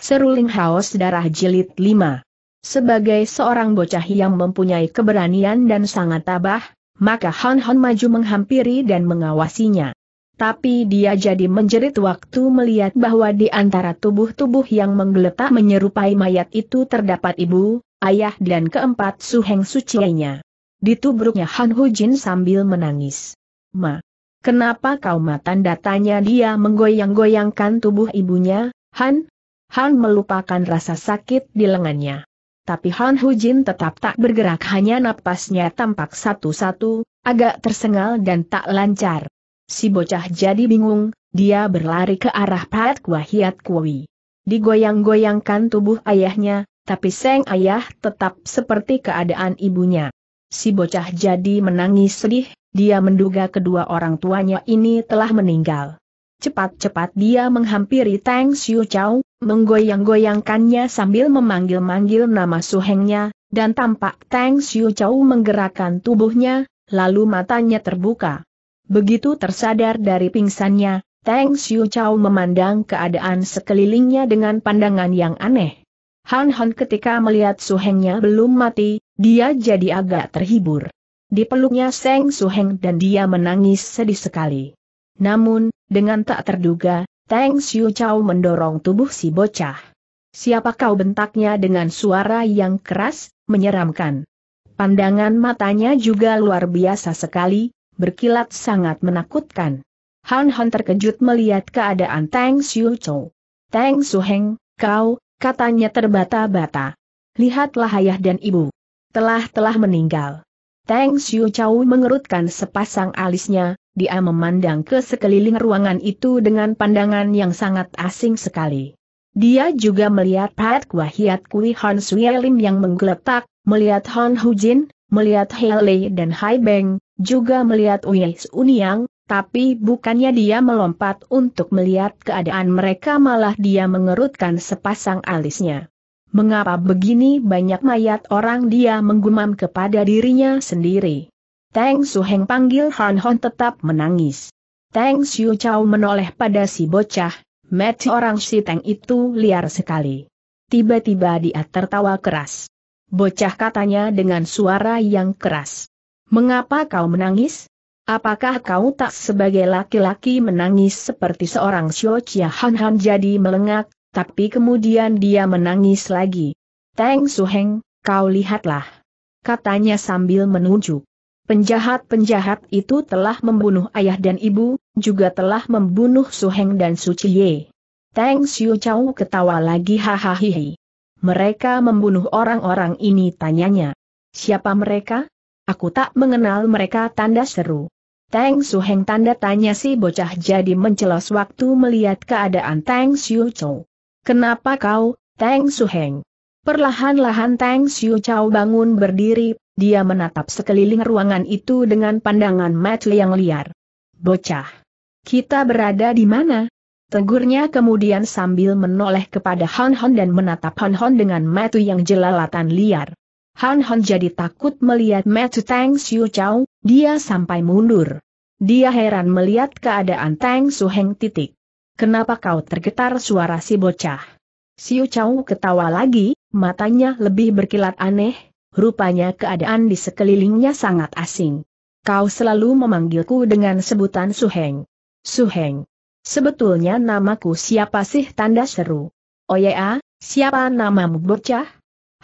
Seruling Haus Darah Jilid 5. Sebagai seorang bocah yang mempunyai keberanian dan sangat tabah, maka Han Han maju menghampiri dan mengawasinya. Tapi dia jadi menjerit waktu melihat bahwa di antara tubuh-tubuh yang menggeletak menyerupai mayat itu terdapat ibu, ayah dan keempat suheng sucinya. Ditubruknya Han Hu Jin sambil menangis. Ma, kenapa kau matan datanya dia menggoyang-goyangkan tubuh ibunya, Han, Han melupakan rasa sakit di lengannya. Tapi Han Hujin tetap tak bergerak hanya napasnya tampak satu-satu, agak tersengal dan tak lancar. Si bocah jadi bingung, dia berlari ke arah Pat Kua Hiat Kui. Digoyang-goyangkan tubuh ayahnya, tapi Seng ayah tetap seperti keadaan ibunya. Si bocah jadi menangis sedih, dia menduga kedua orang tuanya ini telah meninggal. Cepat-cepat dia menghampiri Tang Xiu Chow, menggoyang-goyangkannya sambil memanggil-manggil nama Su Hengnya, dan tampak Tang Xiu Chow menggerakkan tubuhnya, lalu matanya terbuka. Begitu tersadar dari pingsannya, Tang Xiu Chow memandang keadaan sekelilingnya dengan pandangan yang aneh. Han Han ketika melihat Su Hengnya belum mati, dia jadi agak terhibur. Dipeluknya Seng Heng dan dia menangis sedih sekali. Namun, dengan tak terduga, Tang Xiu Chao mendorong tubuh si bocah. Siapa kau bentaknya dengan suara yang keras, menyeramkan. Pandangan matanya juga luar biasa sekali, berkilat sangat menakutkan. Han Han terkejut melihat keadaan Tang Xiu Chao. Tang Su Heng, kau, katanya terbata-bata. Lihatlah ayah dan ibu. Telah-telah meninggal. Tang Xiu Chao mengerutkan sepasang alisnya, dia memandang ke sekeliling ruangan itu dengan pandangan yang sangat asing sekali. Dia juga melihat Pat Kwahiat Kui Han Sui Lim yang menggeletak, melihat Han Hujin, melihat Haley dan Hai Beng, juga melihat Wei Uniang, tapi bukannya dia melompat untuk melihat keadaan mereka malah dia mengerutkan sepasang alisnya. Mengapa begini banyak mayat orang dia menggumam kepada dirinya sendiri. Teng Su Heng panggil Han Hon tetap menangis. Teng Xiu Chau menoleh pada si bocah, met orang si Tang itu liar sekali. Tiba-tiba dia tertawa keras. Bocah katanya dengan suara yang keras. Mengapa kau menangis? Apakah kau tak sebagai laki-laki menangis seperti seorang Xiao Chia Han Han jadi melengak, tapi kemudian dia menangis lagi. Teng Su Heng, kau lihatlah. Katanya sambil menunjuk. Penjahat-penjahat itu telah membunuh ayah dan ibu, juga telah membunuh Suheng dan Su Chie. Tang Xiu Chau ketawa lagi hahaha. Mereka membunuh orang-orang ini tanyanya. Siapa mereka? Aku tak mengenal mereka tanda seru. Tang Suheng tanda tanya si bocah jadi mencelos waktu melihat keadaan Teng Xiu Chau. Kenapa kau, Tang Suheng? Perlahan-lahan Tang Xiu Chao bangun berdiri, dia menatap sekeliling ruangan itu dengan pandangan mata yang liar. Bocah. Kita berada di mana? Tegurnya kemudian sambil menoleh kepada Han Hon dan menatap Han Hon dengan mata yang jelalatan liar. Han Hon jadi takut melihat mata Tang Xiu Chao, dia sampai mundur. Dia heran melihat keadaan Tang Su Heng titik. Kenapa kau tergetar suara si bocah? Siu Chao ketawa lagi, matanya lebih berkilat aneh, rupanya keadaan di sekelilingnya sangat asing. Kau selalu memanggilku dengan sebutan Suheng. Suheng. Sebetulnya namaku siapa sih tanda seru? Oya, oh siapa namamu bocah?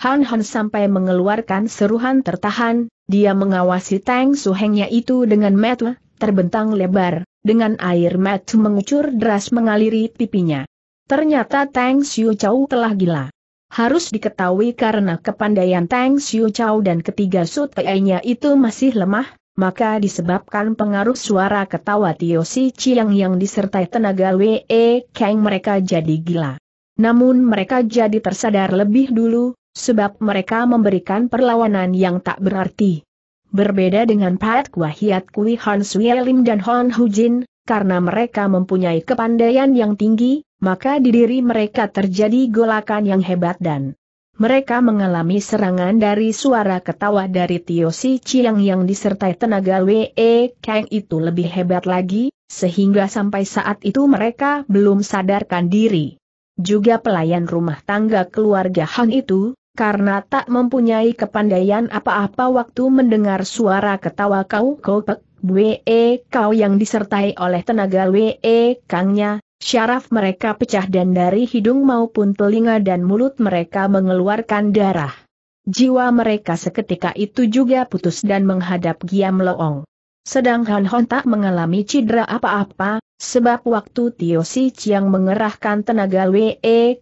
Han Han sampai mengeluarkan seruhan tertahan, dia mengawasi Tang Suhengnya itu dengan mata terbentang lebar, dengan air mata mengucur deras mengaliri pipinya. Ternyata Tang Xiu Chau telah gila. Harus diketahui karena kepandaian Tang Xiu Chao dan ketiga sutei-nya itu masih lemah, maka disebabkan pengaruh suara ketawa Tio Si Chiang yang disertai tenaga Wei Kang mereka jadi gila. Namun mereka jadi tersadar lebih dulu, sebab mereka memberikan perlawanan yang tak berarti. Berbeda dengan Pat Kua Hiat Kui Han Sui dan Hon Hu Jin, karena mereka mempunyai kepandaian yang tinggi, maka di diri mereka terjadi golakan yang hebat dan mereka mengalami serangan dari suara ketawa dari Tio Si Chiang yang disertai tenaga Wei Kang itu lebih hebat lagi, sehingga sampai saat itu mereka belum sadarkan diri. Juga pelayan rumah tangga keluarga Han itu, karena tak mempunyai kepandaian apa-apa waktu mendengar suara ketawa kau kopek, Wei Kau yang disertai oleh tenaga Wei Kangnya, Syaraf mereka pecah dan dari hidung maupun telinga dan mulut mereka mengeluarkan darah. Jiwa mereka seketika itu juga putus dan menghadap Giam Loong. Sedangkan Hon tak mengalami cedera apa-apa, sebab waktu Tio Si Chiang mengerahkan tenaga Wee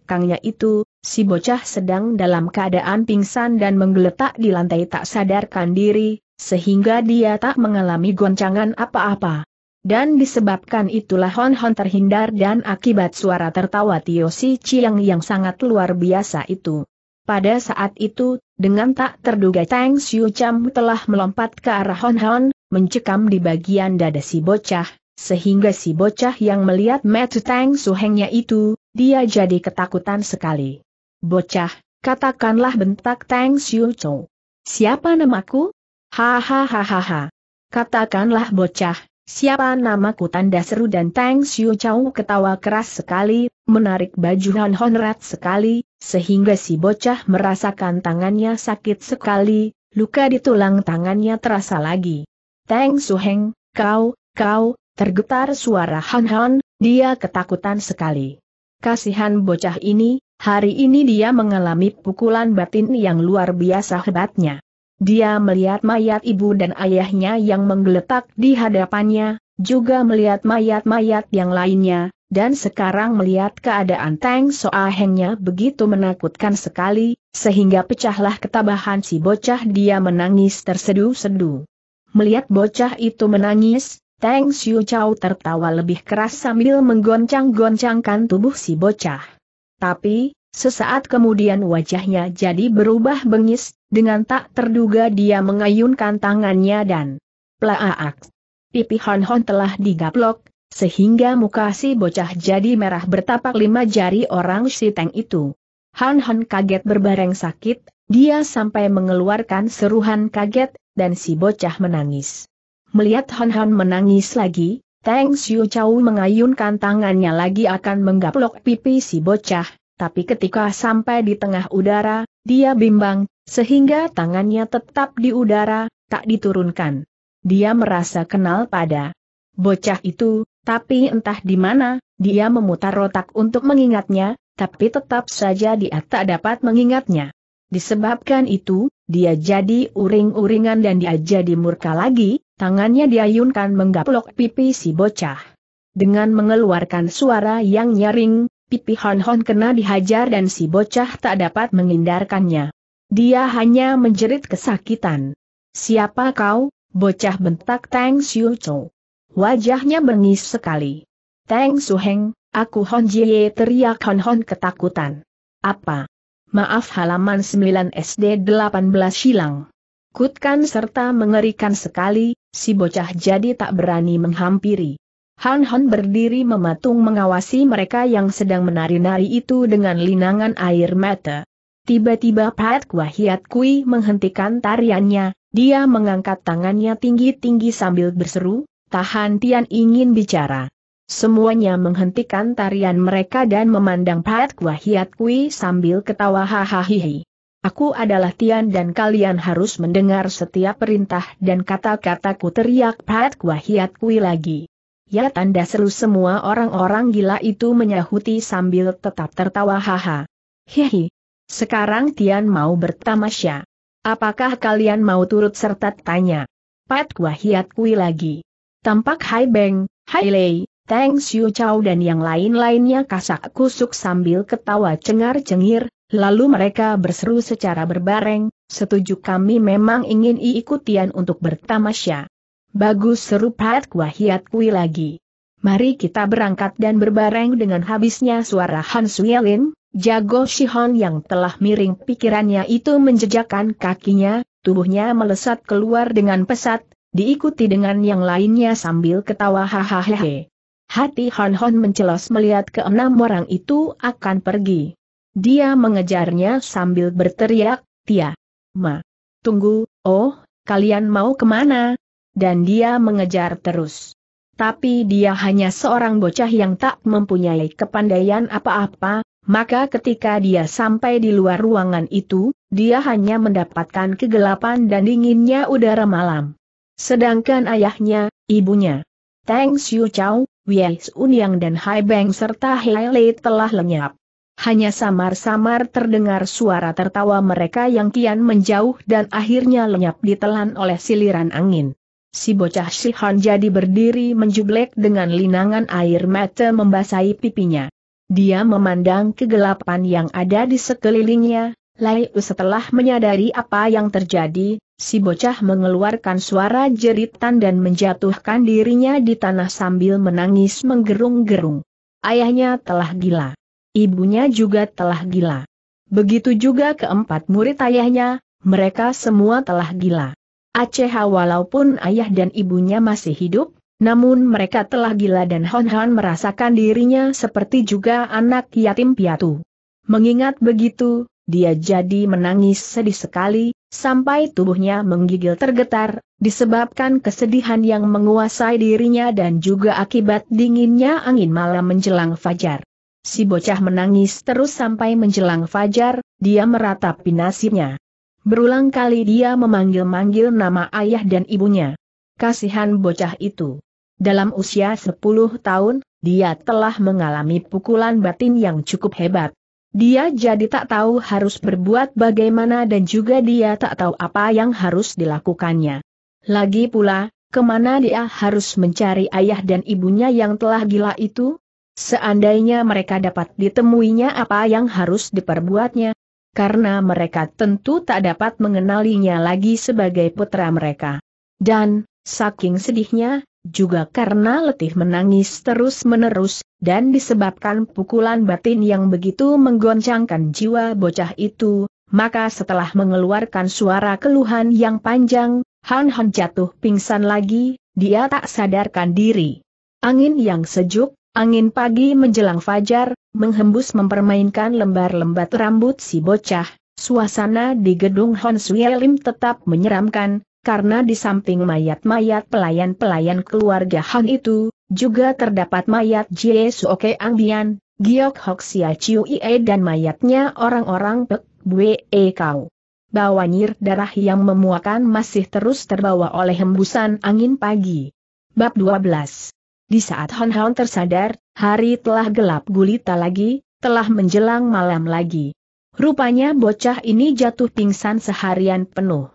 Kangnya itu, si bocah sedang dalam keadaan pingsan dan menggeletak di lantai tak sadarkan diri, sehingga dia tak mengalami goncangan apa-apa. Dan disebabkan itulah Hon Hon terhindar dan akibat suara tertawa Tio Si Chiang yang sangat luar biasa itu. Pada saat itu, dengan tak terduga Tang Xiu Cham telah melompat ke arah Hon Hon, mencekam di bagian dada si bocah, sehingga si bocah yang melihat metu Tang Suhengnya itu, dia jadi ketakutan sekali. Bocah, katakanlah bentak Tang Xiu Chou. Siapa namaku? Hahaha. Katakanlah bocah, Siapa namaku tanda seru dan Tang Xiu Chau ketawa keras sekali, menarik baju Hon Honrat sekali, sehingga si bocah merasakan tangannya sakit sekali, luka di tulang tangannya terasa lagi. Tang Xuheng, kau, kau, tergetar suara Han Han, dia ketakutan sekali. Kasihan bocah ini, hari ini dia mengalami pukulan batin yang luar biasa hebatnya. Dia melihat mayat ibu dan ayahnya yang menggeletak di hadapannya, juga melihat mayat-mayat yang lainnya, dan sekarang melihat keadaan Tang Soahengnya begitu menakutkan sekali, sehingga pecahlah ketabahan si bocah dia menangis tersedu-sedu. Melihat bocah itu menangis, Tang Xiu Chao tertawa lebih keras sambil menggoncang-goncangkan tubuh si bocah. Tapi, Sesaat kemudian wajahnya jadi berubah bengis, dengan tak terduga dia mengayunkan tangannya dan Plaaak! Pipi Hon Hon telah digaplok, sehingga muka si bocah jadi merah bertapak lima jari orang si siteng itu. Han Hon kaget berbareng sakit, dia sampai mengeluarkan seruhan kaget, dan si bocah menangis. Melihat Han Hon menangis lagi, Teng Xiu Chau mengayunkan tangannya lagi akan menggaplok pipi si bocah, tapi ketika sampai di tengah udara, dia bimbang, sehingga tangannya tetap di udara, tak diturunkan. Dia merasa kenal pada bocah itu, tapi entah di mana, dia memutar otak untuk mengingatnya, tapi tetap saja dia tak dapat mengingatnya. Disebabkan itu, dia jadi uring-uringan dan dia jadi murka lagi, tangannya diayunkan menggaplok pipi si bocah. Dengan mengeluarkan suara yang nyaring, pipi Hon Hon kena dihajar dan si bocah tak dapat menghindarkannya. Dia hanya menjerit kesakitan. Siapa kau, bocah bentak Tang Xiu Chou. Wajahnya bengis sekali. Tang Su Heng, aku Hon Jie teriak Hon Hon ketakutan. Apa? Maaf halaman 9 SD 18 silang. Kutkan serta mengerikan sekali, si bocah jadi tak berani menghampiri. Han Han berdiri mematung mengawasi mereka yang sedang menari-nari itu dengan linangan air mata. Tiba-tiba Pat Kwahiat Kui menghentikan tariannya, dia mengangkat tangannya tinggi-tinggi sambil berseru, tahan Tian ingin bicara. Semuanya menghentikan tarian mereka dan memandang Pat Kwahiat Kui sambil ketawa hahaha. Aku adalah Tian dan kalian harus mendengar setiap perintah dan kata-kataku teriak Pat Kwahiat Kui lagi. Ya tanda seru semua orang-orang gila itu menyahuti sambil tetap tertawa haha. Hihi. Sekarang Tian mau bertamasya. Apakah kalian mau turut serta tanya? Pat Kuahiat Kui lagi. Tampak Hai Beng, Hai Lei, Tang Xiu Chow dan yang lain-lainnya kasak kusuk sambil ketawa cengar-cengir, lalu mereka berseru secara berbareng, setuju kami memang ingin ikut Tian untuk bertamasya. Bagus seru Pat Kwahiat Kui lagi. Mari kita berangkat dan berbareng dengan habisnya suara Han Suilin, jago Shihon yang telah miring pikirannya itu menjejakkan kakinya, tubuhnya melesat keluar dengan pesat, diikuti dengan yang lainnya sambil ketawa hahaha. Hati Han Hon mencelos melihat keenam orang itu akan pergi. Dia mengejarnya sambil berteriak, Tia, Ma, tunggu, oh, kalian mau kemana? dan dia mengejar terus. Tapi dia hanya seorang bocah yang tak mempunyai kepandaian apa-apa, maka ketika dia sampai di luar ruangan itu, dia hanya mendapatkan kegelapan dan dinginnya udara malam. Sedangkan ayahnya, ibunya, Tang Xiu Chao, Wei Uniang dan Hai Beng serta Hai Lei telah lenyap. Hanya samar-samar terdengar suara tertawa mereka yang kian menjauh dan akhirnya lenyap ditelan oleh siliran angin. Si bocah Si Hon jadi berdiri menjublek dengan linangan air mata membasahi pipinya. Dia memandang kegelapan yang ada di sekelilingnya, Laiu setelah menyadari apa yang terjadi, si bocah mengeluarkan suara jeritan dan menjatuhkan dirinya di tanah sambil menangis menggerung-gerung. Ayahnya telah gila. Ibunya juga telah gila. Begitu juga keempat murid ayahnya, mereka semua telah gila. Aceh walaupun ayah dan ibunya masih hidup, namun mereka telah gila dan Hon hon merasakan dirinya seperti juga anak yatim piatu. Mengingat begitu, dia jadi menangis sedih sekali, sampai tubuhnya menggigil tergetar, disebabkan kesedihan yang menguasai dirinya dan juga akibat dinginnya angin malam menjelang fajar. Si bocah menangis terus sampai menjelang fajar, dia meratapi nasibnya. Berulang kali dia memanggil-manggil nama ayah dan ibunya. Kasihan bocah itu. Dalam usia 10 tahun, dia telah mengalami pukulan batin yang cukup hebat. Dia jadi tak tahu harus berbuat bagaimana dan juga dia tak tahu apa yang harus dilakukannya. Lagi pula, kemana dia harus mencari ayah dan ibunya yang telah gila itu? Seandainya mereka dapat ditemuinya apa yang harus diperbuatnya, karena mereka tentu tak dapat mengenalinya lagi sebagai putra mereka. Dan, saking sedihnya, juga karena letih menangis terus-menerus, dan disebabkan pukulan batin yang begitu menggoncangkan jiwa bocah itu, maka setelah mengeluarkan suara keluhan yang panjang, Han Han jatuh pingsan lagi, dia tak sadarkan diri. Angin yang sejuk, Angin pagi menjelang fajar, menghembus mempermainkan lembar lembar rambut si bocah, suasana di gedung Hon Lim tetap menyeramkan, karena di samping mayat-mayat pelayan-pelayan keluarga Han itu, juga terdapat mayat Jie Suoke Angbian, Giok Hok Sia Chiu Ie dan mayatnya orang-orang Pek Bwe E Kau. Bawanyir darah yang memuakan masih terus terbawa oleh hembusan angin pagi. Bab 12 di saat Hon Hon tersadar, hari telah gelap gulita lagi, telah menjelang malam lagi. Rupanya bocah ini jatuh pingsan seharian penuh.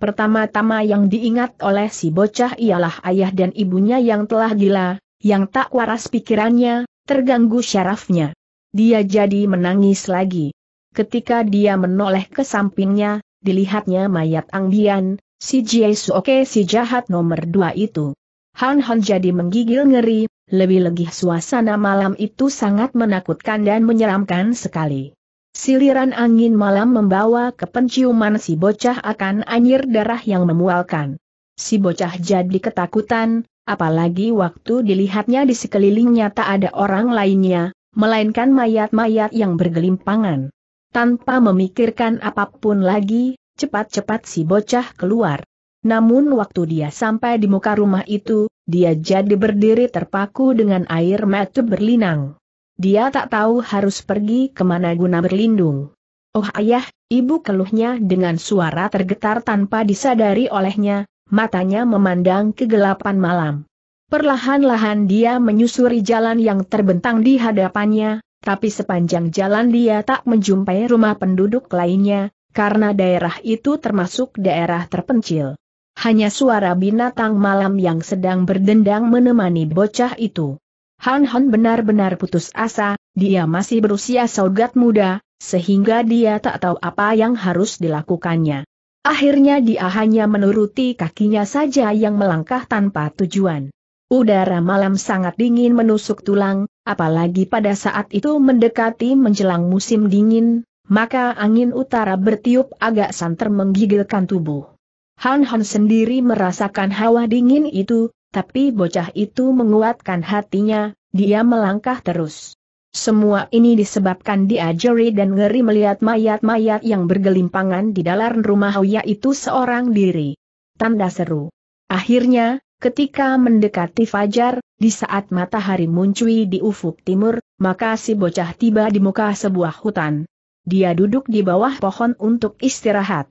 Pertama-tama yang diingat oleh si bocah ialah ayah dan ibunya yang telah gila, yang tak waras pikirannya, terganggu syarafnya. Dia jadi menangis lagi. Ketika dia menoleh ke sampingnya, dilihatnya mayat Angbian, si Jiesu Oke si jahat nomor dua itu. Han Han jadi menggigil ngeri, lebih-lebih suasana malam itu sangat menakutkan dan menyeramkan sekali. Siliran angin malam membawa ke penciuman si bocah akan anyir darah yang memualkan. Si bocah jadi ketakutan, apalagi waktu dilihatnya di sekelilingnya tak ada orang lainnya, melainkan mayat-mayat yang bergelimpangan. Tanpa memikirkan apapun lagi, cepat-cepat si bocah keluar. Namun waktu dia sampai di muka rumah itu, dia jadi berdiri terpaku dengan air mata berlinang. Dia tak tahu harus pergi kemana guna berlindung. Oh ayah, ibu keluhnya dengan suara tergetar tanpa disadari olehnya, matanya memandang kegelapan malam. Perlahan-lahan dia menyusuri jalan yang terbentang di hadapannya, tapi sepanjang jalan dia tak menjumpai rumah penduduk lainnya, karena daerah itu termasuk daerah terpencil hanya suara binatang malam yang sedang berdendang menemani bocah itu. Han Han benar-benar putus asa, dia masih berusia saugat muda, sehingga dia tak tahu apa yang harus dilakukannya. Akhirnya dia hanya menuruti kakinya saja yang melangkah tanpa tujuan. Udara malam sangat dingin menusuk tulang, apalagi pada saat itu mendekati menjelang musim dingin, maka angin utara bertiup agak santer menggigilkan tubuh. Han Han sendiri merasakan hawa dingin itu, tapi bocah itu menguatkan hatinya, dia melangkah terus. Semua ini disebabkan dia jeri dan ngeri melihat mayat-mayat yang bergelimpangan di dalam rumah Hoya itu seorang diri. Tanda seru. Akhirnya, ketika mendekati fajar, di saat matahari muncul di ufuk timur, maka si bocah tiba di muka sebuah hutan. Dia duduk di bawah pohon untuk istirahat.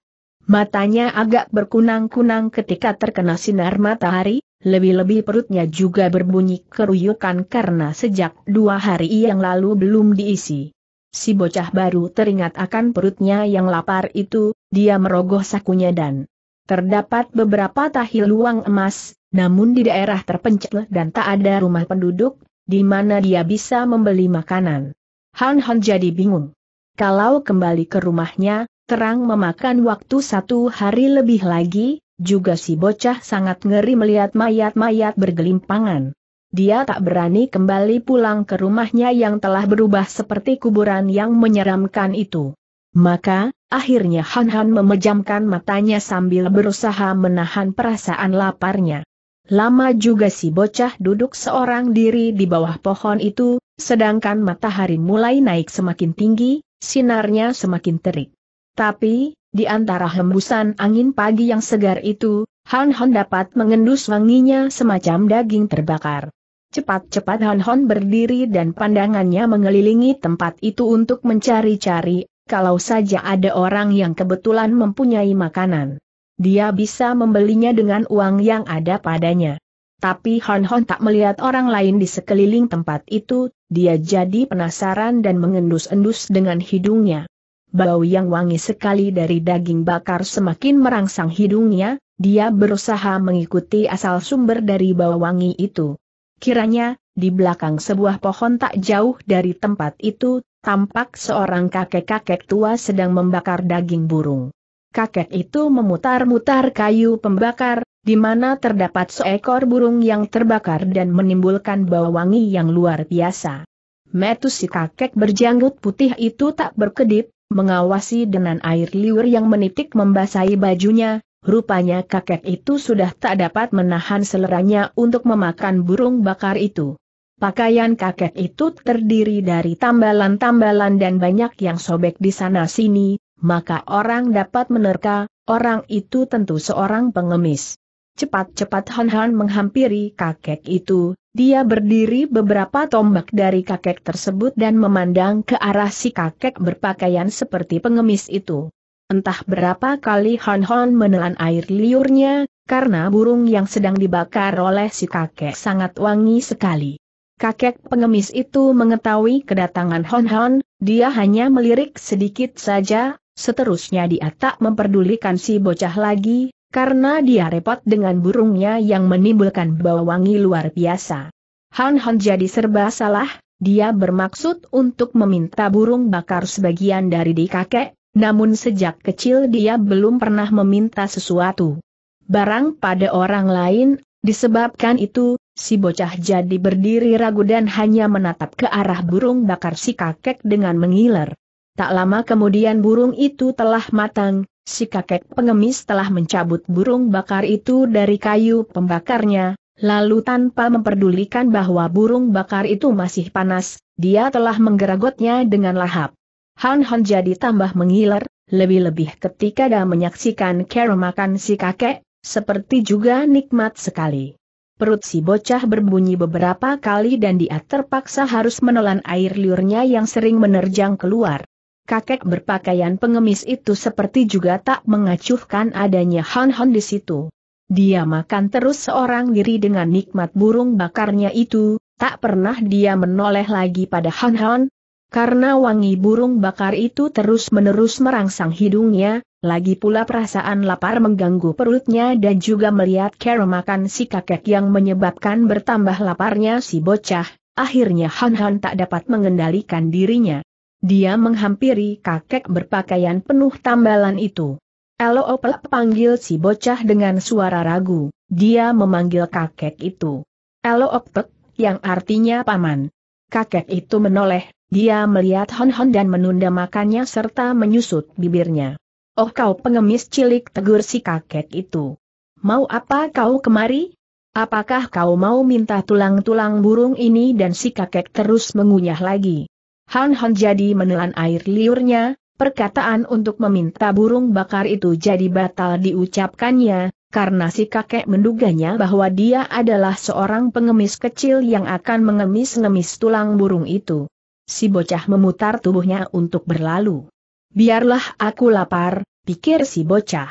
Matanya agak berkunang-kunang ketika terkena sinar matahari, lebih-lebih perutnya juga berbunyi keruyukan karena sejak dua hari yang lalu belum diisi. Si bocah baru teringat akan perutnya yang lapar itu, dia merogoh sakunya dan terdapat beberapa tahi luang emas, namun di daerah terpencil dan tak ada rumah penduduk, di mana dia bisa membeli makanan. Han Han jadi bingung. Kalau kembali ke rumahnya, terang memakan waktu satu hari lebih lagi, juga si bocah sangat ngeri melihat mayat-mayat bergelimpangan. Dia tak berani kembali pulang ke rumahnya yang telah berubah seperti kuburan yang menyeramkan itu. Maka, akhirnya Han Han memejamkan matanya sambil berusaha menahan perasaan laparnya. Lama juga si bocah duduk seorang diri di bawah pohon itu, sedangkan matahari mulai naik semakin tinggi, sinarnya semakin terik. Tapi, di antara hembusan angin pagi yang segar itu, Han Hon dapat mengendus wanginya semacam daging terbakar. Cepat-cepat Han Hon berdiri dan pandangannya mengelilingi tempat itu untuk mencari-cari, kalau saja ada orang yang kebetulan mempunyai makanan. Dia bisa membelinya dengan uang yang ada padanya. Tapi Han Hon tak melihat orang lain di sekeliling tempat itu, dia jadi penasaran dan mengendus-endus dengan hidungnya bau yang wangi sekali dari daging bakar semakin merangsang hidungnya, dia berusaha mengikuti asal sumber dari bau wangi itu. Kiranya, di belakang sebuah pohon tak jauh dari tempat itu, tampak seorang kakek-kakek tua sedang membakar daging burung. Kakek itu memutar-mutar kayu pembakar, di mana terdapat seekor burung yang terbakar dan menimbulkan bau wangi yang luar biasa. Metu si kakek berjanggut putih itu tak berkedip, mengawasi dengan air liur yang menitik membasahi bajunya, rupanya kakek itu sudah tak dapat menahan seleranya untuk memakan burung bakar itu. Pakaian kakek itu terdiri dari tambalan-tambalan dan banyak yang sobek di sana-sini, maka orang dapat menerka, orang itu tentu seorang pengemis. Cepat-cepat Han Han menghampiri kakek itu, dia berdiri beberapa tombak dari kakek tersebut dan memandang ke arah si kakek berpakaian seperti pengemis itu. Entah berapa kali Hon Hon menelan air liurnya, karena burung yang sedang dibakar oleh si kakek sangat wangi sekali. Kakek pengemis itu mengetahui kedatangan Hon Hon, dia hanya melirik sedikit saja, seterusnya dia tak memperdulikan si bocah lagi, karena dia repot dengan burungnya yang menimbulkan bau wangi luar biasa. Han Han jadi serba salah, dia bermaksud untuk meminta burung bakar sebagian dari di kakek, namun sejak kecil dia belum pernah meminta sesuatu. Barang pada orang lain, disebabkan itu, si bocah jadi berdiri ragu dan hanya menatap ke arah burung bakar si kakek dengan mengiler. Tak lama kemudian burung itu telah matang, si kakek pengemis telah mencabut burung bakar itu dari kayu pembakarnya, lalu tanpa memperdulikan bahwa burung bakar itu masih panas, dia telah menggeragotnya dengan lahap. Han Han jadi tambah mengiler, lebih-lebih ketika dia menyaksikan cara makan si kakek, seperti juga nikmat sekali. Perut si bocah berbunyi beberapa kali dan dia terpaksa harus menelan air liurnya yang sering menerjang keluar kakek berpakaian pengemis itu seperti juga tak mengacuhkan adanya Han Han di situ. Dia makan terus seorang diri dengan nikmat burung bakarnya itu, tak pernah dia menoleh lagi pada Han Han, karena wangi burung bakar itu terus-menerus merangsang hidungnya, lagi pula perasaan lapar mengganggu perutnya dan juga melihat cara makan si kakek yang menyebabkan bertambah laparnya si bocah, akhirnya Han Han tak dapat mengendalikan dirinya. Dia menghampiri kakek berpakaian penuh tambalan itu. Elo Opel panggil si bocah dengan suara ragu, dia memanggil kakek itu. Elo Opel, yang artinya paman. Kakek itu menoleh, dia melihat Hon Hon dan menunda makannya serta menyusut bibirnya. Oh kau pengemis cilik tegur si kakek itu. Mau apa kau kemari? Apakah kau mau minta tulang-tulang burung ini dan si kakek terus mengunyah lagi? Han Han jadi menelan air liurnya, perkataan untuk meminta burung bakar itu jadi batal diucapkannya, karena si kakek menduganya bahwa dia adalah seorang pengemis kecil yang akan mengemis-ngemis tulang burung itu. Si bocah memutar tubuhnya untuk berlalu. Biarlah aku lapar, pikir si bocah.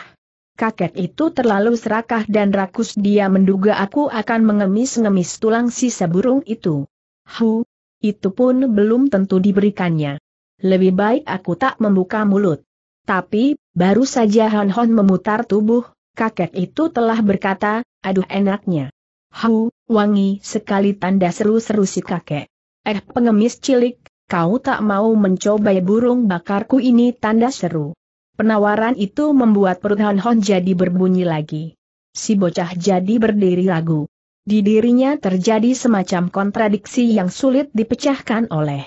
Kakek itu terlalu serakah dan rakus dia menduga aku akan mengemis-ngemis tulang sisa burung itu. Hu, itu pun belum tentu diberikannya. Lebih baik aku tak membuka mulut. Tapi, baru saja Han Hon memutar tubuh, kakek itu telah berkata, aduh enaknya. Hau, wangi sekali tanda seru-seru si kakek. Eh pengemis cilik, kau tak mau mencoba burung bakarku ini tanda seru. Penawaran itu membuat perut Han Hon jadi berbunyi lagi. Si bocah jadi berdiri lagu. Di dirinya terjadi semacam kontradiksi yang sulit dipecahkan oleh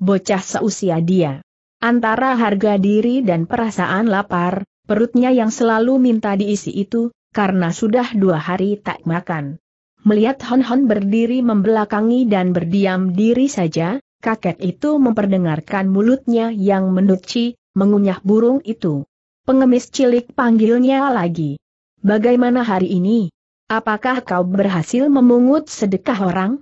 bocah seusia dia. Antara harga diri dan perasaan lapar, perutnya yang selalu minta diisi itu, karena sudah dua hari tak makan. Melihat Hon Hon berdiri membelakangi dan berdiam diri saja, kakek itu memperdengarkan mulutnya yang menduci, mengunyah burung itu. Pengemis cilik panggilnya lagi. Bagaimana hari ini? Apakah kau berhasil memungut sedekah orang?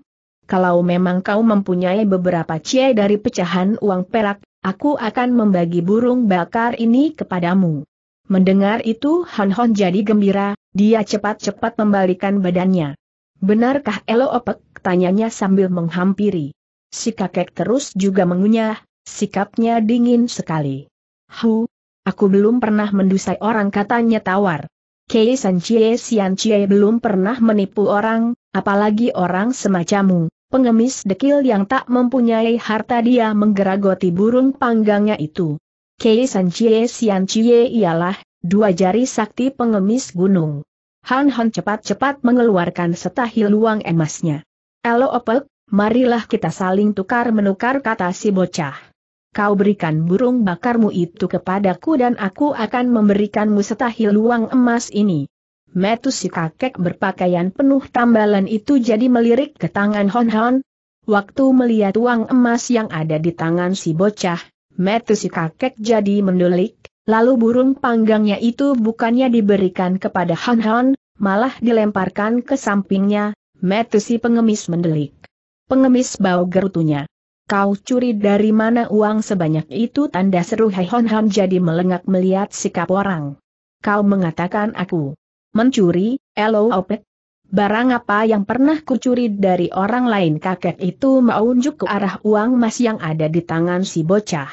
Kalau memang kau mempunyai beberapa cie dari pecahan uang perak, aku akan membagi burung bakar ini kepadamu. Mendengar itu Han Hon jadi gembira, dia cepat-cepat membalikan badannya. Benarkah Elo Opek? tanyanya sambil menghampiri. Si kakek terus juga mengunyah, sikapnya dingin sekali. Hu, aku belum pernah mendusai orang katanya tawar. Kei Sian Cie belum pernah menipu orang, apalagi orang semacammu. Pengemis dekil yang tak mempunyai harta dia menggeragoti burung panggangnya itu. Kei Sian Cie ialah, dua jari sakti pengemis gunung. Han Han cepat-cepat mengeluarkan setahil luang emasnya. Elo Opek, marilah kita saling tukar-menukar kata si bocah kau berikan burung bakarmu itu kepadaku dan aku akan memberikanmu setahil luang emas ini. Metu si kakek berpakaian penuh tambalan itu jadi melirik ke tangan Hon Hon. Waktu melihat uang emas yang ada di tangan si bocah, Metu si kakek jadi mendulik, lalu burung panggangnya itu bukannya diberikan kepada Hon Hon, malah dilemparkan ke sampingnya, Metu si pengemis mendelik. Pengemis bau gerutunya. Kau curi dari mana uang sebanyak itu tanda seru Hai Hon Han jadi melengak melihat sikap orang. Kau mengatakan aku mencuri, elo opet. Barang apa yang pernah kucuri dari orang lain kakek itu mau ke arah uang mas yang ada di tangan si bocah.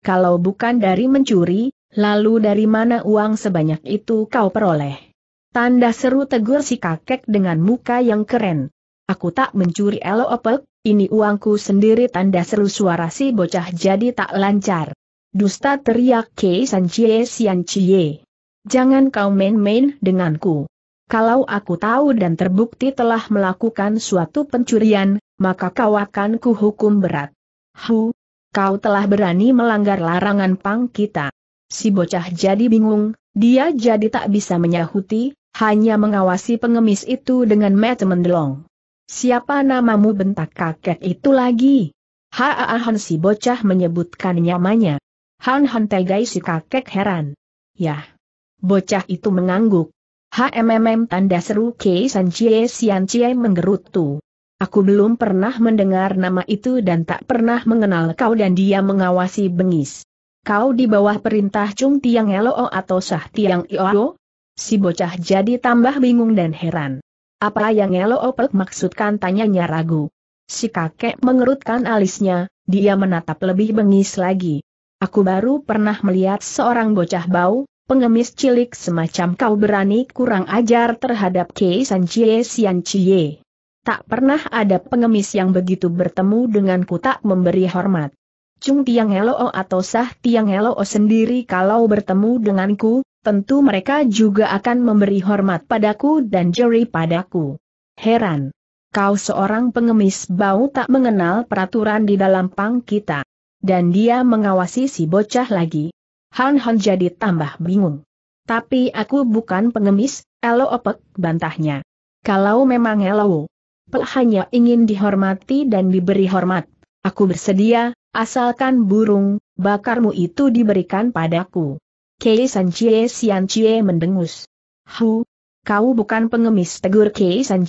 Kalau bukan dari mencuri, lalu dari mana uang sebanyak itu kau peroleh? Tanda seru tegur si kakek dengan muka yang keren. Aku tak mencuri elo opet ini uangku sendiri tanda seru suara si bocah jadi tak lancar. Dusta teriak ke San Chie Sian Chie. Jangan kau main-main denganku. Kalau aku tahu dan terbukti telah melakukan suatu pencurian, maka kau akan kuhukum berat. Hu, kau telah berani melanggar larangan pang kita. Si bocah jadi bingung, dia jadi tak bisa menyahuti, hanya mengawasi pengemis itu dengan mata mendelong. Siapa namamu bentak kakek itu lagi? Haa ah, ah, Han si bocah menyebutkan nyamanya. Han Han tegai si kakek heran. Yah. Bocah itu mengangguk. HMMM tanda seru Kei San Chie Sian Chie menggerutu. Aku belum pernah mendengar nama itu dan tak pernah mengenal kau dan dia mengawasi bengis. Kau di bawah perintah Chung Tiang Elo atau Sah Tiang Ioo? Si bocah jadi tambah bingung dan heran. Apa yang Elo Opel maksudkan tanyanya ragu. Si kakek mengerutkan alisnya, dia menatap lebih bengis lagi. Aku baru pernah melihat seorang bocah bau, pengemis cilik semacam kau berani kurang ajar terhadap Kei San Chie Sian Chie. Tak pernah ada pengemis yang begitu bertemu denganku tak memberi hormat. Cung Tiang Elo atau Sah Tiang Elo sendiri kalau bertemu denganku, tentu mereka juga akan memberi hormat padaku dan jeri padaku. Heran. Kau seorang pengemis bau tak mengenal peraturan di dalam pang kita. Dan dia mengawasi si bocah lagi. Han Han jadi tambah bingung. Tapi aku bukan pengemis, elo opek bantahnya. Kalau memang elo, Pel hanya ingin dihormati dan diberi hormat. Aku bersedia, asalkan burung bakarmu itu diberikan padaku. Kei Sian Cie mendengus. Hu, kau bukan pengemis tegur Kei Sian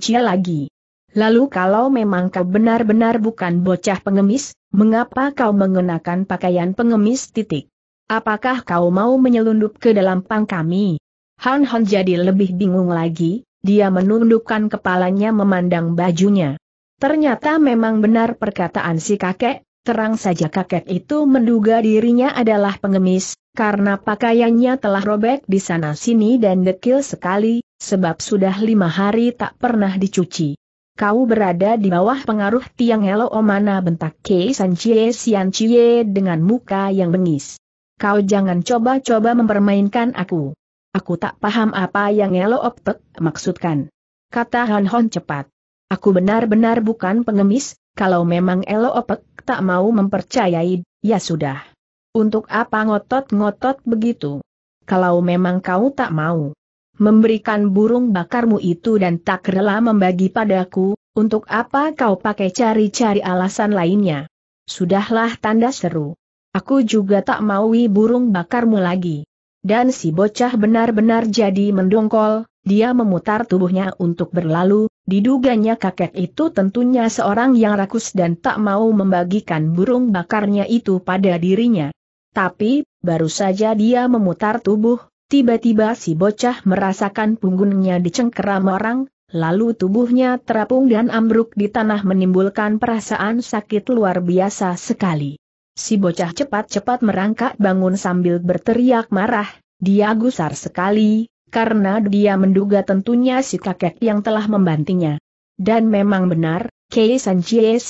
Cie lagi. Lalu kalau memang kau benar-benar bukan bocah pengemis, mengapa kau mengenakan pakaian pengemis titik? Apakah kau mau menyelundup ke dalam pang kami? Han Han jadi lebih bingung lagi, dia menundukkan kepalanya memandang bajunya. Ternyata memang benar perkataan si kakek, Terang saja kakek itu menduga dirinya adalah pengemis, karena pakaiannya telah robek di sana-sini dan dekil sekali, sebab sudah lima hari tak pernah dicuci. Kau berada di bawah pengaruh tiang elo Omana bentak Kei sian Chie dengan muka yang bengis. Kau jangan coba-coba mempermainkan aku. Aku tak paham apa yang elo Optek maksudkan. Kata Han Hon cepat. Aku benar-benar bukan pengemis, kalau memang Elo Opek tak mau mempercayai, ya sudah. Untuk apa ngotot-ngotot begitu? Kalau memang kau tak mau memberikan burung bakarmu itu dan tak rela membagi padaku, untuk apa kau pakai cari-cari alasan lainnya? Sudahlah tanda seru. Aku juga tak maui burung bakarmu lagi. Dan si bocah benar-benar jadi mendongkol, dia memutar tubuhnya untuk berlalu, Diduganya kakek itu tentunya seorang yang rakus dan tak mau membagikan burung bakarnya itu pada dirinya. Tapi, baru saja dia memutar tubuh, tiba-tiba si bocah merasakan punggungnya dicengkeram orang, lalu tubuhnya terapung dan ambruk di tanah menimbulkan perasaan sakit luar biasa sekali. Si bocah cepat-cepat merangkak bangun sambil berteriak marah, dia gusar sekali, karena dia menduga tentunya si kakek yang telah membantingnya. Dan memang benar, Kei San Chie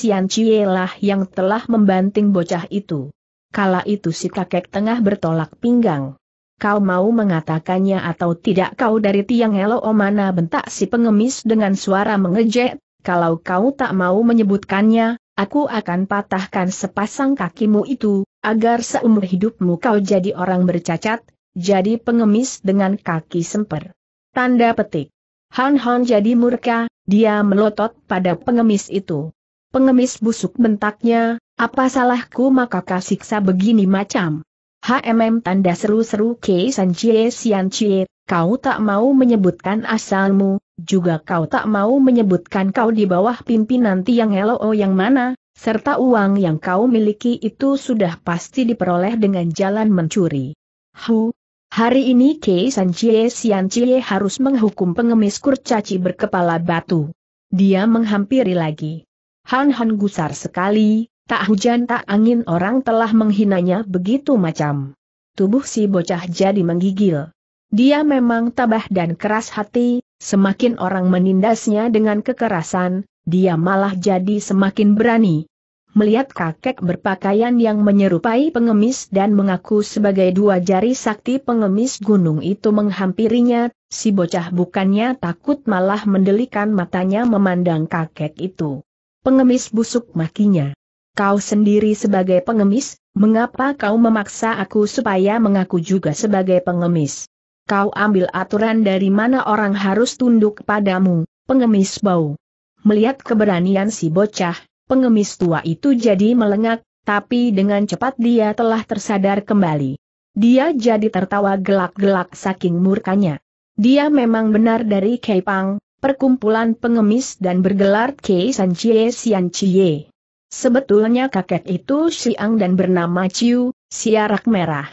lah yang telah membanting bocah itu. Kala itu si kakek tengah bertolak pinggang. Kau mau mengatakannya atau tidak kau dari tiang elo mana bentak si pengemis dengan suara mengejek, kalau kau tak mau menyebutkannya, aku akan patahkan sepasang kakimu itu, agar seumur hidupmu kau jadi orang bercacat, jadi pengemis dengan kaki semper. Tanda petik. Han Han jadi murka, dia melotot pada pengemis itu. Pengemis busuk bentaknya, apa salahku maka kasiksa begini macam. HMM tanda seru-seru ke San Chie Sian Chie, kau tak mau menyebutkan asalmu, juga kau tak mau menyebutkan kau di bawah pimpinan tiang elo oh, yang mana, serta uang yang kau miliki itu sudah pasti diperoleh dengan jalan mencuri. Hu, Hari ini Kei Sian Chie harus menghukum pengemis kurcaci berkepala batu. Dia menghampiri lagi. Han Han gusar sekali, tak hujan tak angin orang telah menghinanya begitu macam. Tubuh si bocah jadi menggigil. Dia memang tabah dan keras hati, semakin orang menindasnya dengan kekerasan, dia malah jadi semakin berani melihat kakek berpakaian yang menyerupai pengemis dan mengaku sebagai dua jari sakti pengemis gunung itu menghampirinya, si bocah bukannya takut malah mendelikan matanya memandang kakek itu. Pengemis busuk makinya. Kau sendiri sebagai pengemis, mengapa kau memaksa aku supaya mengaku juga sebagai pengemis? Kau ambil aturan dari mana orang harus tunduk padamu, pengemis bau. Melihat keberanian si bocah, Pengemis tua itu jadi melengak, tapi dengan cepat dia telah tersadar kembali. Dia jadi tertawa gelak-gelak saking murkanya. Dia memang benar dari Kepang, perkumpulan pengemis dan bergelar Kei San Chie Sian Chie. Sebetulnya kakek itu Siang dan bernama Ciu, siarak merah.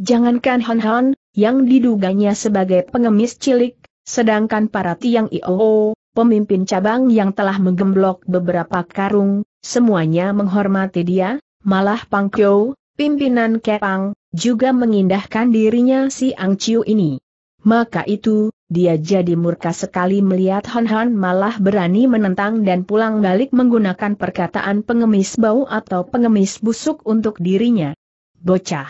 Jangankan Hon Hon, yang diduganya sebagai pengemis cilik, sedangkan para tiang Ioo, pemimpin cabang yang telah menggemblok beberapa karung, semuanya menghormati dia, malah Pang Kyo, pimpinan Kepang, juga mengindahkan dirinya si Ang Chiu ini. Maka itu, dia jadi murka sekali melihat Han Han malah berani menentang dan pulang balik menggunakan perkataan pengemis bau atau pengemis busuk untuk dirinya. Bocah.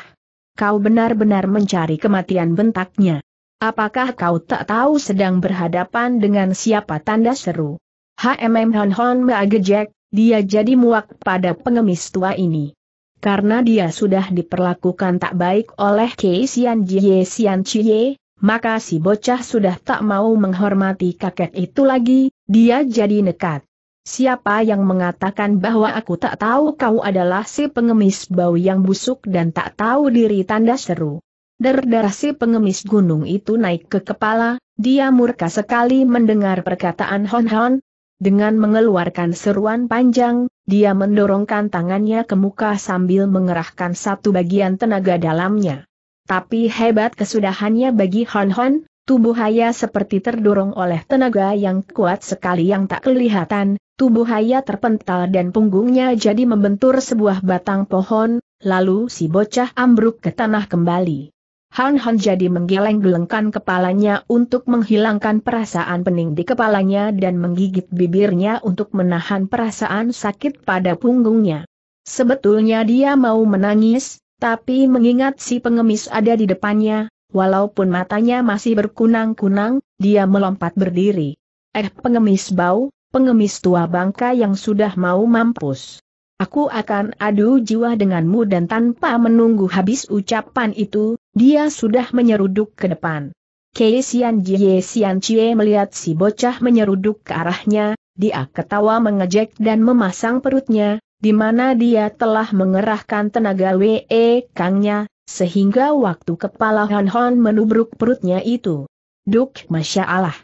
Kau benar-benar mencari kematian bentaknya. Apakah kau tak tahu sedang berhadapan dengan siapa tanda seru? HMM Hon Hon Maagejek, dia jadi muak pada pengemis tua ini. Karena dia sudah diperlakukan tak baik oleh Kei Sian Jie Sian Chie, maka si bocah sudah tak mau menghormati kakek itu lagi, dia jadi nekat. Siapa yang mengatakan bahwa aku tak tahu kau adalah si pengemis bau yang busuk dan tak tahu diri tanda seru? Derderah si pengemis gunung itu naik ke kepala, dia murka sekali mendengar perkataan Hon Hon. Dengan mengeluarkan seruan panjang, dia mendorongkan tangannya ke muka sambil mengerahkan satu bagian tenaga dalamnya. Tapi hebat kesudahannya bagi Hon Hon, tubuh Haya seperti terdorong oleh tenaga yang kuat sekali yang tak kelihatan, tubuh Haya terpental dan punggungnya jadi membentur sebuah batang pohon, lalu si bocah ambruk ke tanah kembali. Han Han jadi menggeleng-gelengkan kepalanya untuk menghilangkan perasaan pening di kepalanya dan menggigit bibirnya untuk menahan perasaan sakit pada punggungnya. Sebetulnya dia mau menangis, tapi mengingat si pengemis ada di depannya, walaupun matanya masih berkunang-kunang, dia melompat berdiri. Eh pengemis bau, pengemis tua bangka yang sudah mau mampus aku akan adu jiwa denganmu dan tanpa menunggu habis ucapan itu, dia sudah menyeruduk ke depan. Kei Sian Jie Sian Cie melihat si bocah menyeruduk ke arahnya, dia ketawa mengejek dan memasang perutnya, di mana dia telah mengerahkan tenaga WE Kangnya, sehingga waktu kepala Han Hon menubruk perutnya itu. Duk Masya Allah.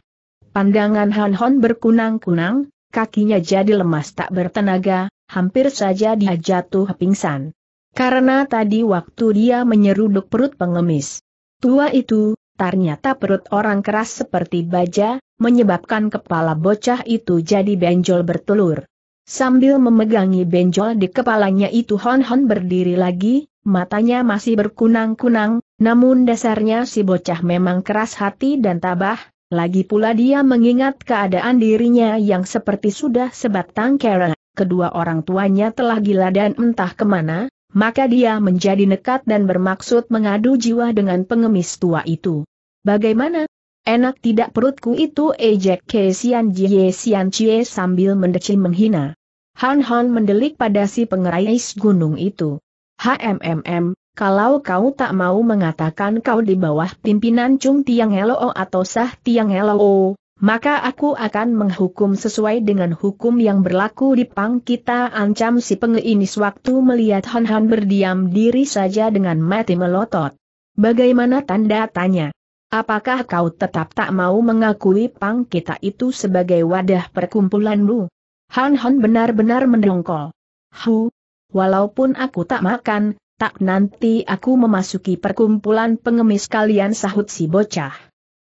Pandangan Han Hon berkunang-kunang, kakinya jadi lemas tak bertenaga, hampir saja dia jatuh pingsan. Karena tadi waktu dia menyeruduk perut pengemis tua itu, ternyata perut orang keras seperti baja, menyebabkan kepala bocah itu jadi benjol bertelur. Sambil memegangi benjol di kepalanya itu Hon Hon berdiri lagi, matanya masih berkunang-kunang, namun dasarnya si bocah memang keras hati dan tabah, lagi pula dia mengingat keadaan dirinya yang seperti sudah sebatang kera kedua orang tuanya telah gila dan entah kemana, maka dia menjadi nekat dan bermaksud mengadu jiwa dengan pengemis tua itu. Bagaimana? Enak tidak perutku itu ejek eh, Sian Jie Sian Cie sambil mendeci menghina. Han Han mendelik pada si pengerais gunung itu. HMMM, kalau kau tak mau mengatakan kau di bawah pimpinan Chung Tiang Helo atau Sah Tiang Helo, maka aku akan menghukum sesuai dengan hukum yang berlaku di Pang kita ancam si ini waktu melihat Han Han berdiam diri saja dengan mati melotot. Bagaimana tanda tanya? Apakah kau tetap tak mau mengakui Pang kita itu sebagai wadah perkumpulanmu? Han Han benar-benar mendongkol. Hu, walaupun aku tak makan, tak nanti aku memasuki perkumpulan pengemis kalian sahut si bocah.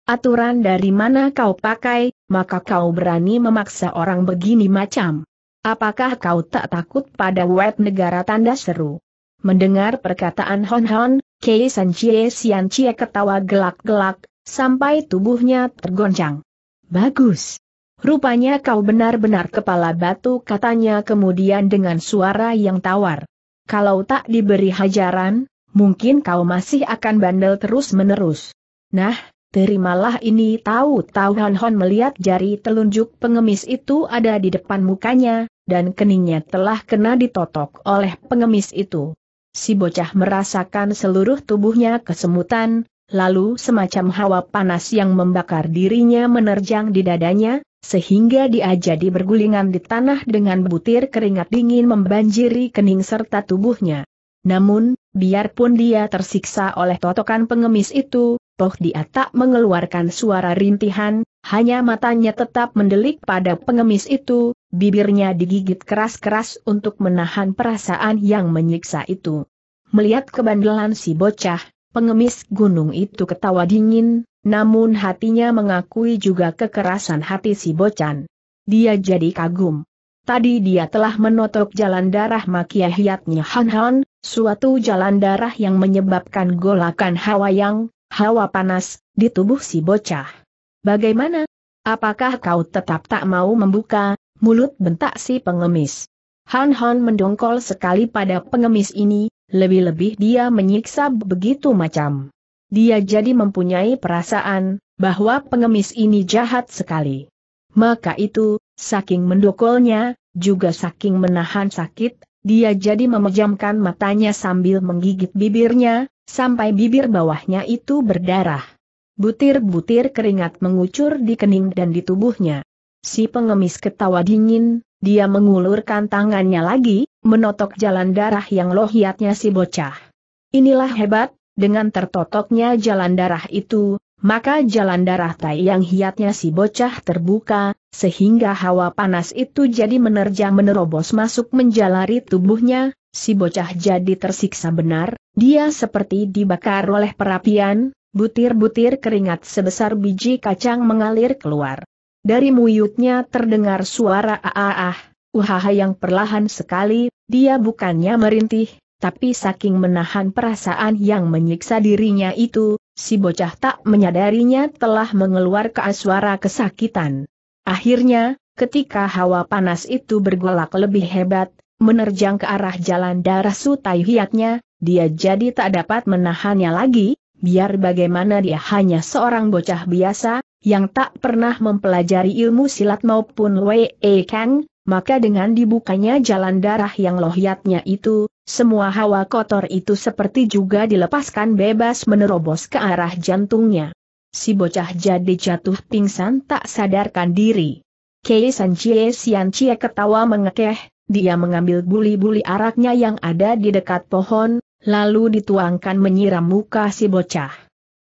Aturan dari mana kau pakai, maka kau berani memaksa orang begini macam. Apakah kau tak takut pada web negara tanda seru? Mendengar perkataan Hon Hon, Kei San Chie Sian Chie ketawa gelak-gelak, sampai tubuhnya tergoncang. Bagus. Rupanya kau benar-benar kepala batu katanya kemudian dengan suara yang tawar. Kalau tak diberi hajaran, mungkin kau masih akan bandel terus-menerus. Nah, Terimalah ini tahu-tahu Han Hon melihat jari telunjuk pengemis itu ada di depan mukanya, dan keningnya telah kena ditotok oleh pengemis itu. Si bocah merasakan seluruh tubuhnya kesemutan, lalu semacam hawa panas yang membakar dirinya menerjang di dadanya, sehingga dia jadi bergulingan di tanah dengan butir keringat dingin membanjiri kening serta tubuhnya. Namun, biarpun dia tersiksa oleh totokan pengemis itu, dia tak mengeluarkan suara rintihan, hanya matanya tetap mendelik pada pengemis itu, bibirnya digigit keras-keras untuk menahan perasaan yang menyiksa itu. Melihat kebandelan si bocah, pengemis gunung itu ketawa dingin, namun hatinya mengakui juga kekerasan hati si bocan. Dia jadi kagum. Tadi dia telah menotok jalan darah makiahiatnya Han Han, suatu jalan darah yang menyebabkan golakan hawa yang hawa panas, di tubuh si bocah. Bagaimana? Apakah kau tetap tak mau membuka, mulut bentak si pengemis? Han Han mendongkol sekali pada pengemis ini, lebih-lebih dia menyiksa begitu macam. Dia jadi mempunyai perasaan, bahwa pengemis ini jahat sekali. Maka itu, saking mendokolnya, juga saking menahan sakit, dia jadi memejamkan matanya sambil menggigit bibirnya, sampai bibir bawahnya itu berdarah. Butir-butir keringat mengucur di kening dan di tubuhnya. Si pengemis ketawa dingin, dia mengulurkan tangannya lagi, menotok jalan darah yang lohiatnya si bocah. Inilah hebat, dengan tertotoknya jalan darah itu, maka jalan darah tai yang hiatnya si bocah terbuka, sehingga hawa panas itu jadi menerjang menerobos masuk menjalari tubuhnya, si bocah jadi tersiksa benar, dia seperti dibakar oleh perapian, butir-butir keringat sebesar biji kacang mengalir keluar. Dari muyutnya terdengar suara aah, uhaha yang perlahan sekali, dia bukannya merintih, tapi saking menahan perasaan yang menyiksa dirinya itu, si bocah tak menyadarinya telah mengeluarkan suara kesakitan. Akhirnya, ketika hawa panas itu bergolak lebih hebat, menerjang ke arah jalan darah sutai hiatnya, dia jadi tak dapat menahannya lagi, biar bagaimana dia hanya seorang bocah biasa, yang tak pernah mempelajari ilmu silat maupun Wei Kang, maka dengan dibukanya jalan darah yang lohiatnya itu, semua hawa kotor itu seperti juga dilepaskan bebas menerobos ke arah jantungnya. Si bocah jadi jatuh pingsan tak sadarkan diri. Kei San Chie Sian ketawa mengekeh, dia mengambil buli-buli araknya yang ada di dekat pohon, lalu dituangkan menyiram muka si bocah.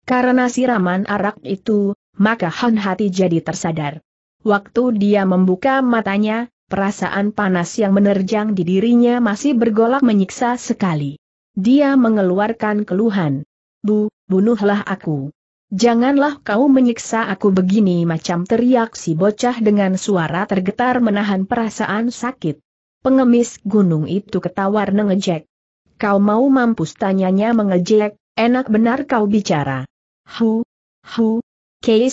Karena siraman arak itu, maka Han Hati jadi tersadar. Waktu dia membuka matanya, perasaan panas yang menerjang di dirinya masih bergolak menyiksa sekali. Dia mengeluarkan keluhan. Bu, bunuhlah aku. Janganlah kau menyiksa aku begini macam teriak si bocah dengan suara tergetar menahan perasaan sakit. Pengemis gunung itu ketawar nengejek. Kau mau mampus tanyanya mengejek, enak benar kau bicara. Hu, hu, Kei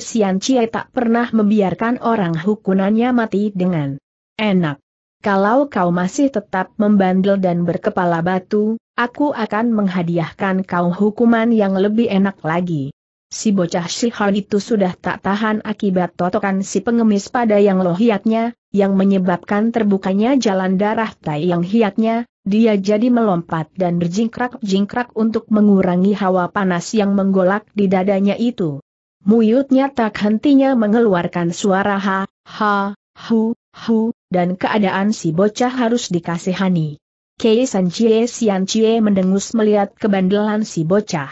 Sian Chie tak pernah membiarkan orang hukunannya mati dengan enak. Kalau kau masih tetap membandel dan berkepala batu, aku akan menghadiahkan kau hukuman yang lebih enak lagi. Si bocah Shihan itu sudah tak tahan akibat totokan si pengemis pada yang lohiatnya, yang menyebabkan terbukanya jalan darah tai yang hiatnya, dia jadi melompat dan berjingkrak-jingkrak untuk mengurangi hawa panas yang menggolak di dadanya itu. Muyutnya tak hentinya mengeluarkan suara ha, ha, hu, hu, dan keadaan si bocah harus dikasihani. Kei San cie Sian cie mendengus melihat kebandelan si bocah.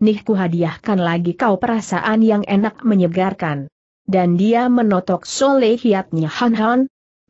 Nih ku hadiahkan lagi kau perasaan yang enak menyegarkan. Dan dia menotok soleh hiatnya Han Han.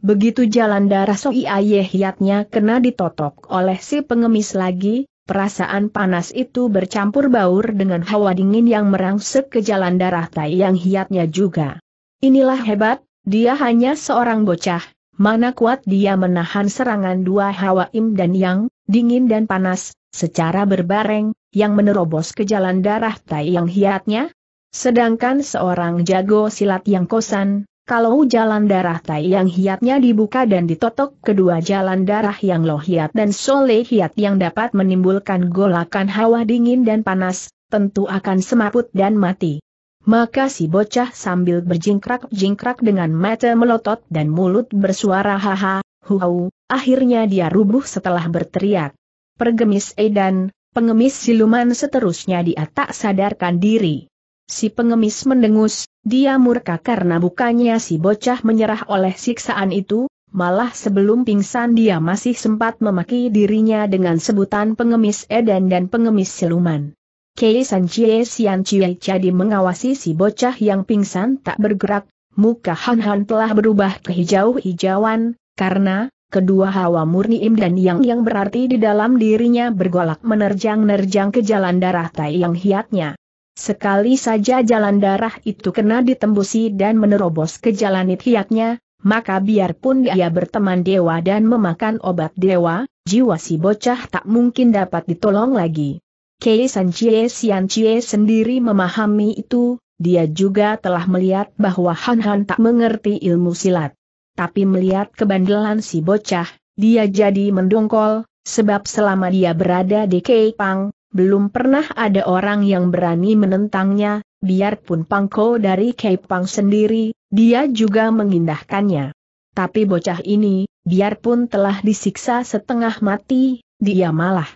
Begitu jalan darah Soi Aye hiatnya kena ditotok oleh si pengemis lagi, Perasaan panas itu bercampur baur dengan hawa dingin yang merangsek ke jalan darah tai yang hiatnya juga. Inilah hebat, dia hanya seorang bocah, mana kuat dia menahan serangan dua hawa im dan yang, dingin dan panas, secara berbareng, yang menerobos ke jalan darah tai yang hiatnya. Sedangkan seorang jago silat yang kosan, kalau jalan darah Tai yang hiatnya dibuka dan ditotok kedua jalan darah yang Lo hiat dan Sole hiat yang dapat menimbulkan golakan hawa dingin dan panas, tentu akan semaput dan mati. Maka si bocah sambil berjingkrak-jingkrak dengan mata melotot dan mulut bersuara haha, huau, akhirnya dia rubuh setelah berteriak. Pergemis Edan, pengemis siluman seterusnya dia tak sadarkan diri. Si pengemis mendengus, dia murka karena bukannya si bocah menyerah oleh siksaan itu, malah sebelum pingsan dia masih sempat memaki dirinya dengan sebutan pengemis Eden dan pengemis siluman. Kei San Chie Sian Chie jadi mengawasi si bocah yang pingsan tak bergerak, muka Han Han telah berubah ke hijau-hijauan, karena, kedua hawa murni im dan yang yang berarti di dalam dirinya bergolak menerjang-nerjang ke jalan darah tai yang hiatnya. Sekali saja jalan darah itu kena ditembusi dan menerobos ke jalan itiaknya, maka biarpun dia berteman dewa dan memakan obat dewa, jiwa si bocah tak mungkin dapat ditolong lagi. Kei San Chie Sian Chie sendiri memahami itu, dia juga telah melihat bahwa Han Han tak mengerti ilmu silat. Tapi melihat kebandelan si bocah, dia jadi mendongkol, sebab selama dia berada di Kei Pang, belum pernah ada orang yang berani menentangnya, biarpun Pangko dari Kepang sendiri, dia juga mengindahkannya. Tapi bocah ini, biarpun telah disiksa setengah mati, dia malah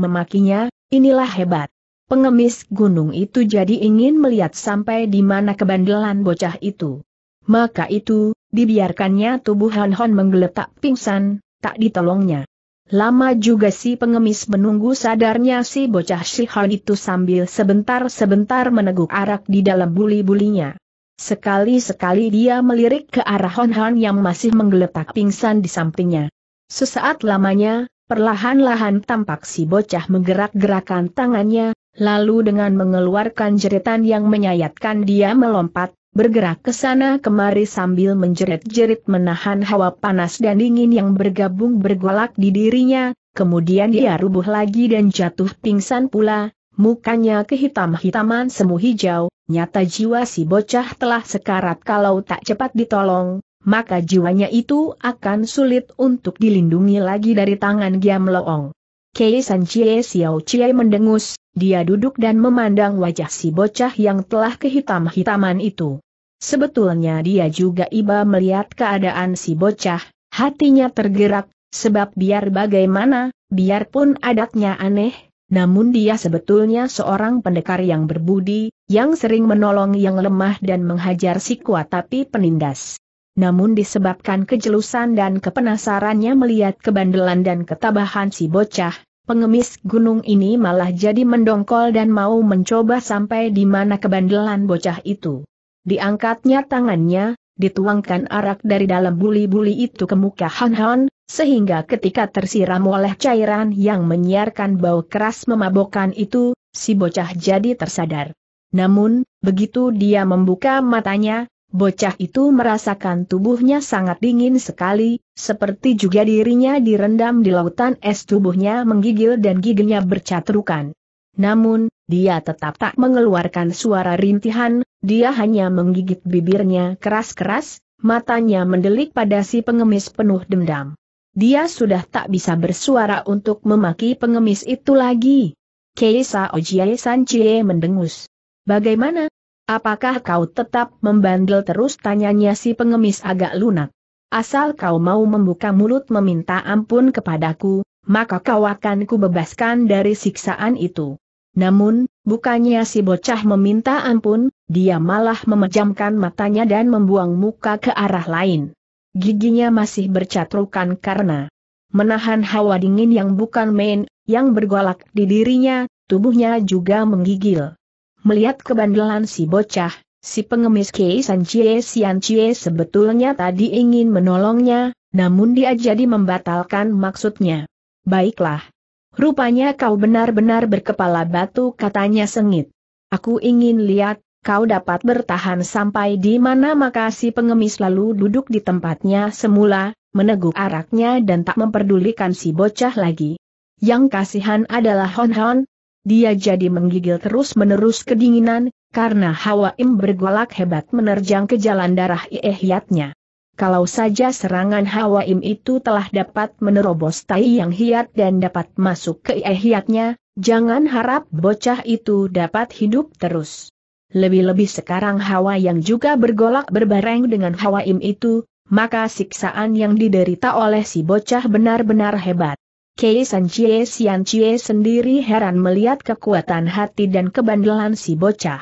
memakinya, inilah hebat. Pengemis gunung itu jadi ingin melihat sampai di mana kebandelan bocah itu. Maka itu, dibiarkannya tubuh Hanhan Hon menggeletak pingsan, tak ditolongnya. Lama juga si pengemis menunggu sadarnya si bocah sihan itu sambil sebentar-sebentar meneguk arak di dalam buli-bulinya. Sekali-sekali dia melirik ke arah Hon Han yang masih menggeletak pingsan di sampingnya. Sesaat lamanya, perlahan-lahan tampak si bocah menggerak-gerakan tangannya, lalu dengan mengeluarkan jeritan yang menyayatkan dia melompat bergerak ke sana kemari sambil menjerit-jerit menahan hawa panas dan dingin yang bergabung bergolak di dirinya, kemudian dia rubuh lagi dan jatuh pingsan pula, mukanya kehitam-hitaman semu hijau, nyata jiwa si bocah telah sekarat kalau tak cepat ditolong, maka jiwanya itu akan sulit untuk dilindungi lagi dari tangan Giam Loong. Kei San Chie Xiao Chie mendengus, dia duduk dan memandang wajah si bocah yang telah kehitam-hitaman itu. Sebetulnya dia juga iba melihat keadaan si bocah, hatinya tergerak, sebab biar bagaimana, biarpun adatnya aneh, namun dia sebetulnya seorang pendekar yang berbudi, yang sering menolong yang lemah dan menghajar si kuat tapi penindas. Namun disebabkan kejelusan dan kepenasarannya melihat kebandelan dan ketabahan si bocah, pengemis gunung ini malah jadi mendongkol dan mau mencoba sampai di mana kebandelan bocah itu. Diangkatnya tangannya, dituangkan arak dari dalam buli-buli itu ke muka Han Han, sehingga ketika tersiram oleh cairan yang menyiarkan bau keras memabokkan itu, si bocah jadi tersadar. Namun, begitu dia membuka matanya, bocah itu merasakan tubuhnya sangat dingin sekali, seperti juga dirinya direndam di lautan es tubuhnya menggigil dan giginya bercatrukan. Namun, dia tetap tak mengeluarkan suara rintihan, dia hanya menggigit bibirnya keras-keras, matanya mendelik pada si pengemis penuh dendam. Dia sudah tak bisa bersuara untuk memaki pengemis itu lagi. Keisa Ojiye Sanchie mendengus. Bagaimana? Apakah kau tetap membandel terus tanyanya si pengemis agak lunak? Asal kau mau membuka mulut meminta ampun kepadaku, maka kau akan kubebaskan dari siksaan itu. Namun, bukannya si bocah meminta ampun, dia malah memejamkan matanya dan membuang muka ke arah lain. Giginya masih bercatrukan karena menahan hawa dingin yang bukan main, yang bergolak di dirinya, tubuhnya juga menggigil. Melihat kebandelan si bocah, si pengemis Kei San Chie Sian Chie sebetulnya tadi ingin menolongnya, namun dia jadi membatalkan maksudnya. Baiklah, Rupanya kau benar-benar berkepala batu katanya sengit. Aku ingin lihat, kau dapat bertahan sampai di mana maka pengemis lalu duduk di tempatnya semula, meneguk araknya dan tak memperdulikan si bocah lagi. Yang kasihan adalah Hon Hon, dia jadi menggigil terus-menerus kedinginan, karena Hawa Im bergolak hebat menerjang ke jalan darah iehyatnya kalau saja serangan Hawaim itu telah dapat menerobos tai yang hiat dan dapat masuk ke hiatnya, jangan harap bocah itu dapat hidup terus. Lebih-lebih sekarang Hawa yang juga bergolak berbareng dengan Hawaim itu, maka siksaan yang diderita oleh si bocah benar-benar hebat. Kei San Chie Sian Chie sendiri heran melihat kekuatan hati dan kebandelan si bocah.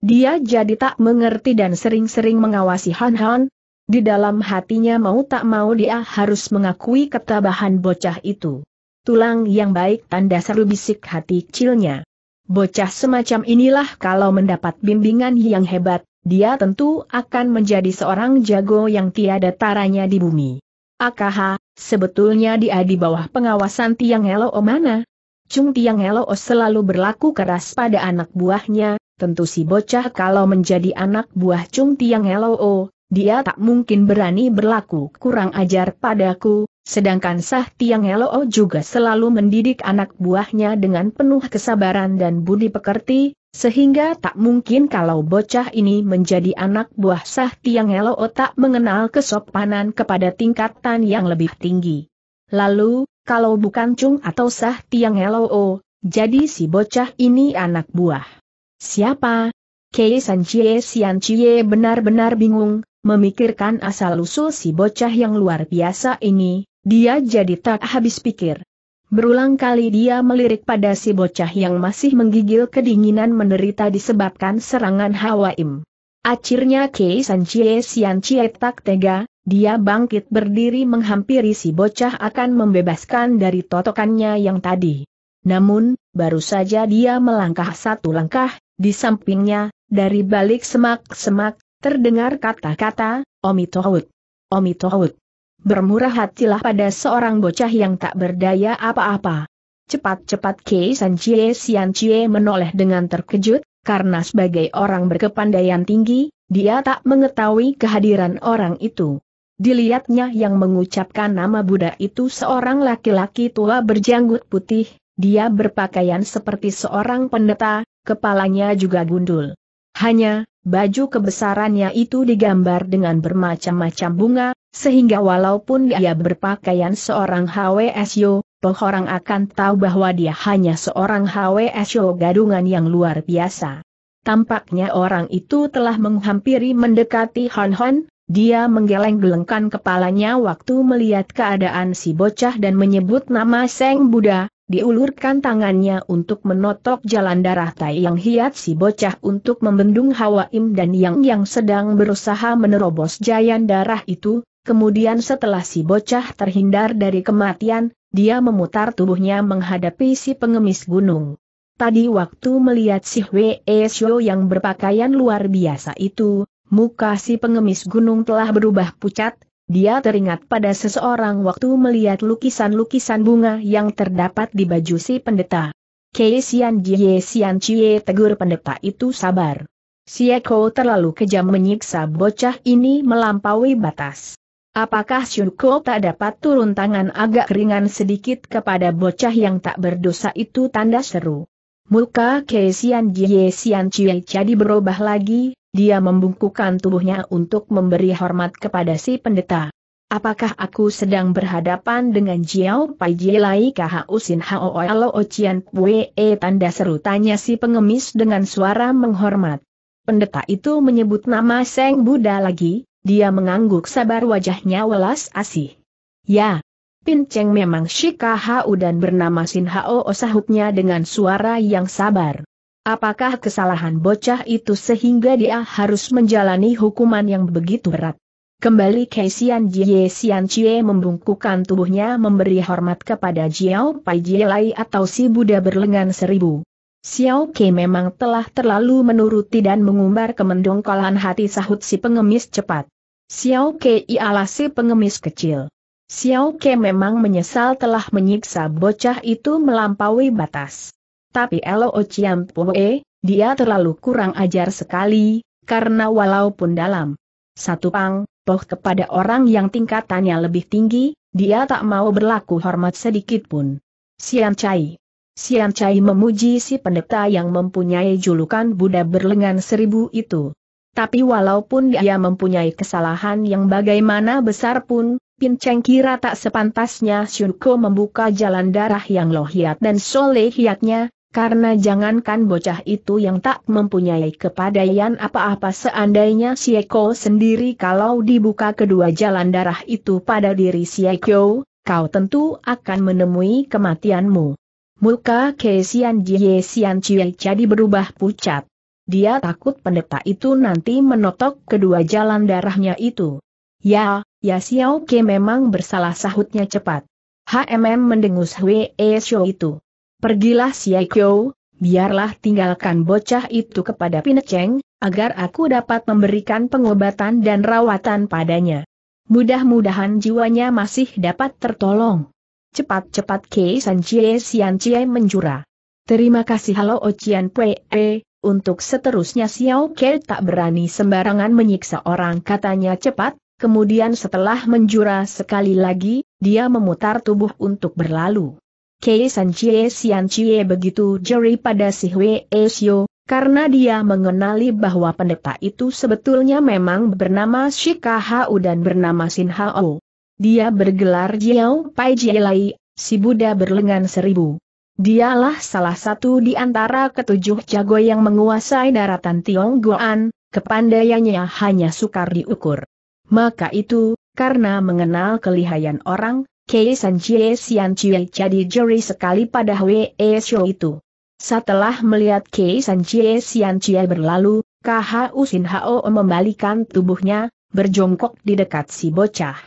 Dia jadi tak mengerti dan sering-sering mengawasi Han Han, di dalam hatinya mau tak mau dia harus mengakui ketabahan bocah itu. Tulang yang baik tanda seru bisik hati kecilnya. Bocah semacam inilah kalau mendapat bimbingan yang hebat, dia tentu akan menjadi seorang jago yang tiada taranya di bumi. Akaha, sebetulnya dia di bawah pengawasan Tiang Elo mana? Cung Tiang Elo selalu berlaku keras pada anak buahnya, tentu si bocah kalau menjadi anak buah Cung Tiang Elo dia tak mungkin berani berlaku kurang ajar padaku, sedangkan Sah Tiang Eloo oh juga selalu mendidik anak buahnya dengan penuh kesabaran dan budi pekerti, sehingga tak mungkin kalau bocah ini menjadi anak buah Sah Tiang Eloo oh tak mengenal kesopanan kepada tingkatan yang lebih tinggi. Lalu, kalau bukan Chung atau Sah Tiang Eloo, oh, jadi si bocah ini anak buah. Siapa? Kei San Chie Sian Chie benar-benar bingung, Memikirkan asal-usul si bocah yang luar biasa ini, dia jadi tak habis pikir. Berulang kali dia melirik pada si bocah yang masih menggigil kedinginan menderita disebabkan serangan Hawaim. Akhirnya Kei San Chie Sian Chie tak tega, dia bangkit berdiri menghampiri si bocah akan membebaskan dari totokannya yang tadi. Namun, baru saja dia melangkah satu langkah, di sampingnya, dari balik semak-semak, Terdengar kata-kata, Omi Tohut. Omi Tohut. Bermurah hatilah pada seorang bocah yang tak berdaya apa-apa. Cepat-cepat Kei San Chie menoleh dengan terkejut, karena sebagai orang berkepandaian tinggi, dia tak mengetahui kehadiran orang itu. Dilihatnya yang mengucapkan nama Buddha itu seorang laki-laki tua berjanggut putih, dia berpakaian seperti seorang pendeta, kepalanya juga gundul. Hanya, Baju kebesarannya itu digambar dengan bermacam-macam bunga, sehingga walaupun dia berpakaian seorang HWSyo, orang akan tahu bahwa dia hanya seorang HWSyo gadungan yang luar biasa. Tampaknya orang itu telah menghampiri mendekati Hon Hon, dia menggeleng-gelengkan kepalanya waktu melihat keadaan si bocah dan menyebut nama Seng Buddha, diulurkan tangannya untuk menotok jalan darah Tai Yang Hiat si bocah untuk membendung Hawa Im dan Yang yang sedang berusaha menerobos jayan darah itu, kemudian setelah si bocah terhindar dari kematian, dia memutar tubuhnya menghadapi si pengemis gunung. Tadi waktu melihat si Hwee Shou yang berpakaian luar biasa itu, muka si pengemis gunung telah berubah pucat, dia teringat pada seseorang waktu melihat lukisan-lukisan bunga yang terdapat di baju si pendeta. Kei Sian Jie Sian Chie tegur pendeta itu sabar. Sieko terlalu kejam menyiksa bocah ini melampaui batas. Apakah Shunko tak dapat turun tangan agak ringan sedikit kepada bocah yang tak berdosa itu tanda seru. Muka Kei Sian Jie Sian Chie jadi berubah lagi, dia membungkukkan tubuhnya untuk memberi hormat kepada si pendeta. Apakah aku sedang berhadapan dengan Jiao Pai Kha U Sin Hao Alo Pue E tanda seru tanya si pengemis dengan suara menghormat. Pendeta itu menyebut nama Seng Buddha lagi, dia mengangguk sabar wajahnya welas asih. Ya, Pinceng memang Shikahau dan bernama Sin Hao sahutnya dengan suara yang sabar. Apakah kesalahan bocah itu sehingga dia harus menjalani hukuman yang begitu berat? Kembali Kaisian Jie Sian Chie membungkukan tubuhnya memberi hormat kepada Jiao Pai Jie Lai atau si Buddha berlengan seribu. Xiao Ke memang telah terlalu menuruti dan mengumbar kemendongkolan hati sahut si pengemis cepat. Xiao Ke ialah si pengemis kecil. Xiao Ke memang menyesal telah menyiksa bocah itu melampaui batas. Tapi Elo Chiampoe, dia terlalu kurang ajar sekali, karena walaupun dalam satu pang, poh kepada orang yang tingkatannya lebih tinggi, dia tak mau berlaku hormat sedikit pun. Sian Chai Sian Chai memuji si pendeta yang mempunyai julukan Buddha berlengan seribu itu. Tapi walaupun dia mempunyai kesalahan yang bagaimana besar pun, Pinceng kira tak sepantasnya Shunko membuka jalan darah yang lohiat dan solehiatnya karena jangankan bocah itu yang tak mempunyai kepadaian apa-apa seandainya Sieko sendiri kalau dibuka kedua jalan darah itu pada diri Sieko, kau tentu akan menemui kematianmu. Muka Kesian Jie Sian Chie jadi berubah pucat. Dia takut pendeta itu nanti menotok kedua jalan darahnya itu. Ya, ya Sieko Ke memang bersalah sahutnya cepat. HMM mendengus Hwe e Shou itu. Pergilah Siekyo, biarlah tinggalkan bocah itu kepada Pineceng, agar aku dapat memberikan pengobatan dan rawatan padanya. Mudah-mudahan jiwanya masih dapat tertolong. Cepat-cepat Kei San Chie Sian Chie menjura. Terima kasih Halo Ocean Pue, untuk seterusnya Xiao Kei tak berani sembarangan menyiksa orang katanya cepat, kemudian setelah menjura sekali lagi, dia memutar tubuh untuk berlalu. Kei San Chie Sian Chie begitu jeri pada si Hwee Esio, karena dia mengenali bahwa pendeta itu sebetulnya memang bernama Shika Hao dan bernama Sin Hao. Dia bergelar Jiao Pai Jielai, si Buddha berlengan seribu. Dialah salah satu di antara ketujuh jago yang menguasai daratan Tionggoan, kepandaiannya hanya sukar diukur. Maka itu, karena mengenal kelihayan orang, Kei Sian Sianchie jadi juri sekali pada Hwe e Show itu. Setelah melihat Kei Sian Sianchie berlalu, KHU Sin Hao membalikan tubuhnya, berjongkok di dekat si bocah.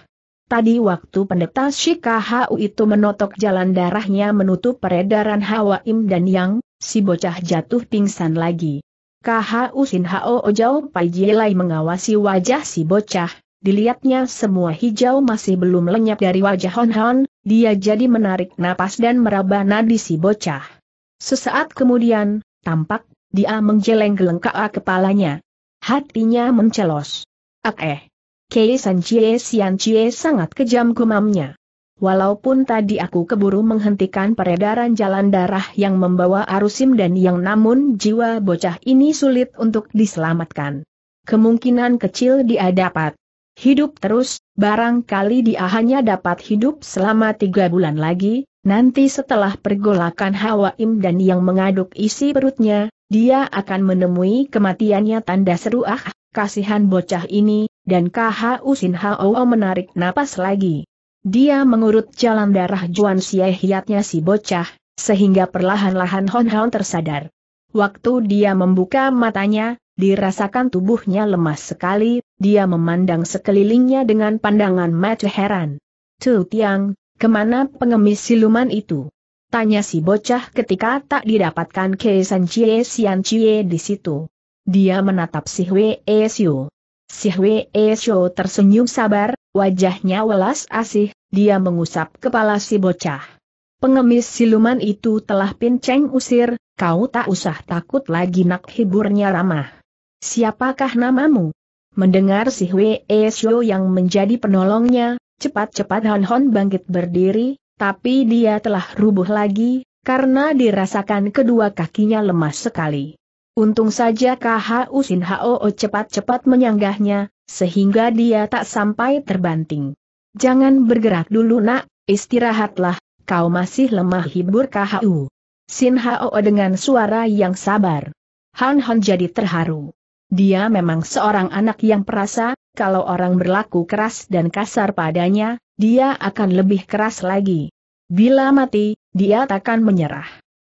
Tadi waktu pendeta KHU itu menotok jalan darahnya menutup peredaran hawa im dan yang, si bocah jatuh pingsan lagi. KHU Sin Hao Ojau Pai Jilai mengawasi wajah si bocah, dilihatnya semua hijau masih belum lenyap dari wajah Hon Hon, dia jadi menarik napas dan meraba nadi si bocah. Sesaat kemudian, tampak, dia menggeleng-geleng ke kepalanya. Hatinya mencelos. Ak eh. Kei San Chie Sian Chie sangat kejam gumamnya. Walaupun tadi aku keburu menghentikan peredaran jalan darah yang membawa arusim dan yang namun jiwa bocah ini sulit untuk diselamatkan. Kemungkinan kecil dia dapat Hidup terus, barangkali dia hanya dapat hidup selama tiga bulan lagi, nanti setelah pergolakan Hawa Im dan yang mengaduk isi perutnya, dia akan menemui kematiannya tanda seru ah, kasihan bocah ini, dan KHU Sin Hao menarik napas lagi. Dia mengurut jalan darah Juan Siehiatnya hiatnya si bocah, sehingga perlahan-lahan Hon Hon tersadar. Waktu dia membuka matanya, Dirasakan tubuhnya lemas sekali, dia memandang sekelilingnya dengan pandangan mata heran. Tu Tiang, kemana pengemis siluman itu? Tanya si bocah ketika tak didapatkan Keisan cie Sian cie di situ. Dia menatap si Hwe E Siu. Si Hwe E Siu tersenyum sabar, wajahnya welas asih, dia mengusap kepala si bocah. Pengemis siluman itu telah pinceng usir, kau tak usah takut lagi nak hiburnya ramah. Siapakah namamu? Mendengar si Hwee E yang menjadi penolongnya, cepat-cepat Han Hon bangkit berdiri, tapi dia telah rubuh lagi, karena dirasakan kedua kakinya lemas sekali. Untung saja KHU Sin Hao cepat-cepat menyanggahnya, sehingga dia tak sampai terbanting. Jangan bergerak dulu nak, istirahatlah, kau masih lemah hibur KHU. Sin Hao dengan suara yang sabar. Han Han jadi terharu. Dia memang seorang anak yang perasa, kalau orang berlaku keras dan kasar padanya, dia akan lebih keras lagi. Bila mati, dia takkan menyerah.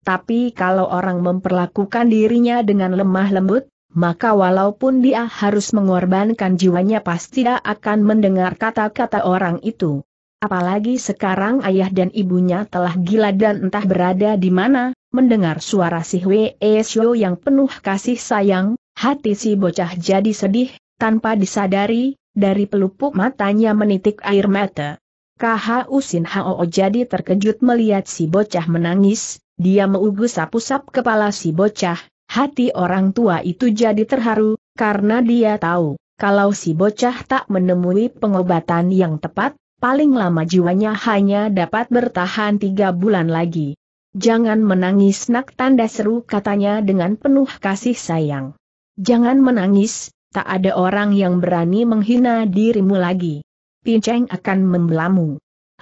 Tapi kalau orang memperlakukan dirinya dengan lemah lembut, maka walaupun dia harus mengorbankan jiwanya pasti tidak akan mendengar kata-kata orang itu. Apalagi sekarang ayah dan ibunya telah gila dan entah berada di mana, mendengar suara si Hwee Syo yang penuh kasih sayang, Hati si bocah jadi sedih, tanpa disadari, dari pelupuk matanya menitik air mata. KHU Usin Hao jadi terkejut melihat si bocah menangis, dia meugus sapu-sap kepala si bocah, hati orang tua itu jadi terharu, karena dia tahu, kalau si bocah tak menemui pengobatan yang tepat, paling lama jiwanya hanya dapat bertahan tiga bulan lagi. Jangan menangis nak tanda seru katanya dengan penuh kasih sayang. Jangan menangis, tak ada orang yang berani menghina dirimu lagi. Pinceng akan membelamu.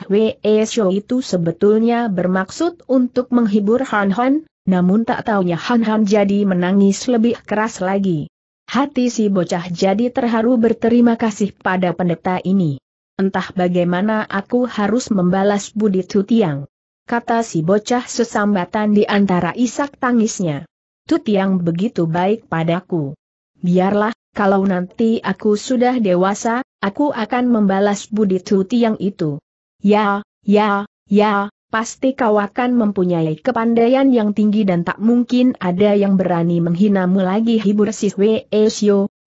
Hwee Shou itu sebetulnya bermaksud untuk menghibur Han Han, namun tak taunya Han Han jadi menangis lebih keras lagi. Hati si bocah jadi terharu berterima kasih pada pendeta ini. Entah bagaimana aku harus membalas budi Tutiang. Kata si bocah sesambatan di antara isak tangisnya. Tuti yang begitu baik padaku. Biarlah, kalau nanti aku sudah dewasa, aku akan membalas budi Tuti yang itu. Ya, ya, ya, pasti kau akan mempunyai kepandaian yang tinggi dan tak mungkin ada yang berani menghinamu lagi hibur si Wei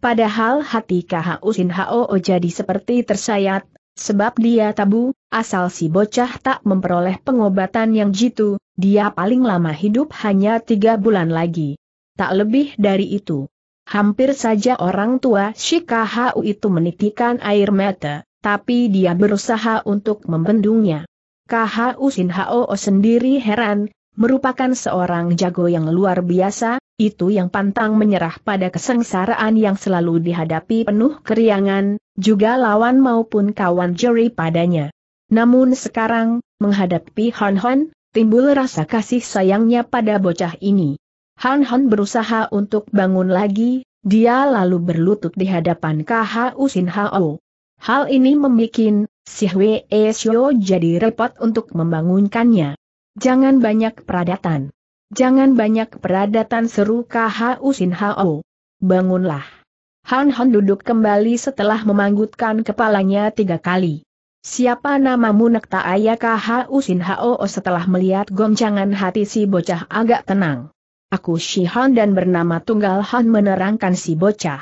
Padahal hati Kau Sin Hao jadi seperti tersayat, Sebab dia tabu, asal si bocah tak memperoleh pengobatan yang jitu, dia paling lama hidup hanya tiga bulan lagi. Tak lebih dari itu. Hampir saja orang tua Shikahau itu menitikan air mata, tapi dia berusaha untuk membendungnya. Kahau Sinhao sendiri heran, merupakan seorang jago yang luar biasa, itu yang pantang menyerah pada kesengsaraan yang selalu dihadapi penuh keriangan, juga lawan maupun kawan juri padanya. Namun sekarang, menghadapi Han Han, timbul rasa kasih sayangnya pada bocah ini. Han Han berusaha untuk bangun lagi, dia lalu berlutut di hadapan KHU Sin Hao. Hal ini membuat si Hwe Syo jadi repot untuk membangunkannya. Jangan banyak peradatan. Jangan banyak peradatan seru KHU Sin Hao. Bangunlah. Han Han duduk kembali setelah memanggutkan kepalanya tiga kali. Siapa namamu nekta ayah KHU Sin Hao oh, setelah melihat goncangan hati si bocah agak tenang. Aku Shi Han dan bernama Tunggal Han menerangkan si bocah.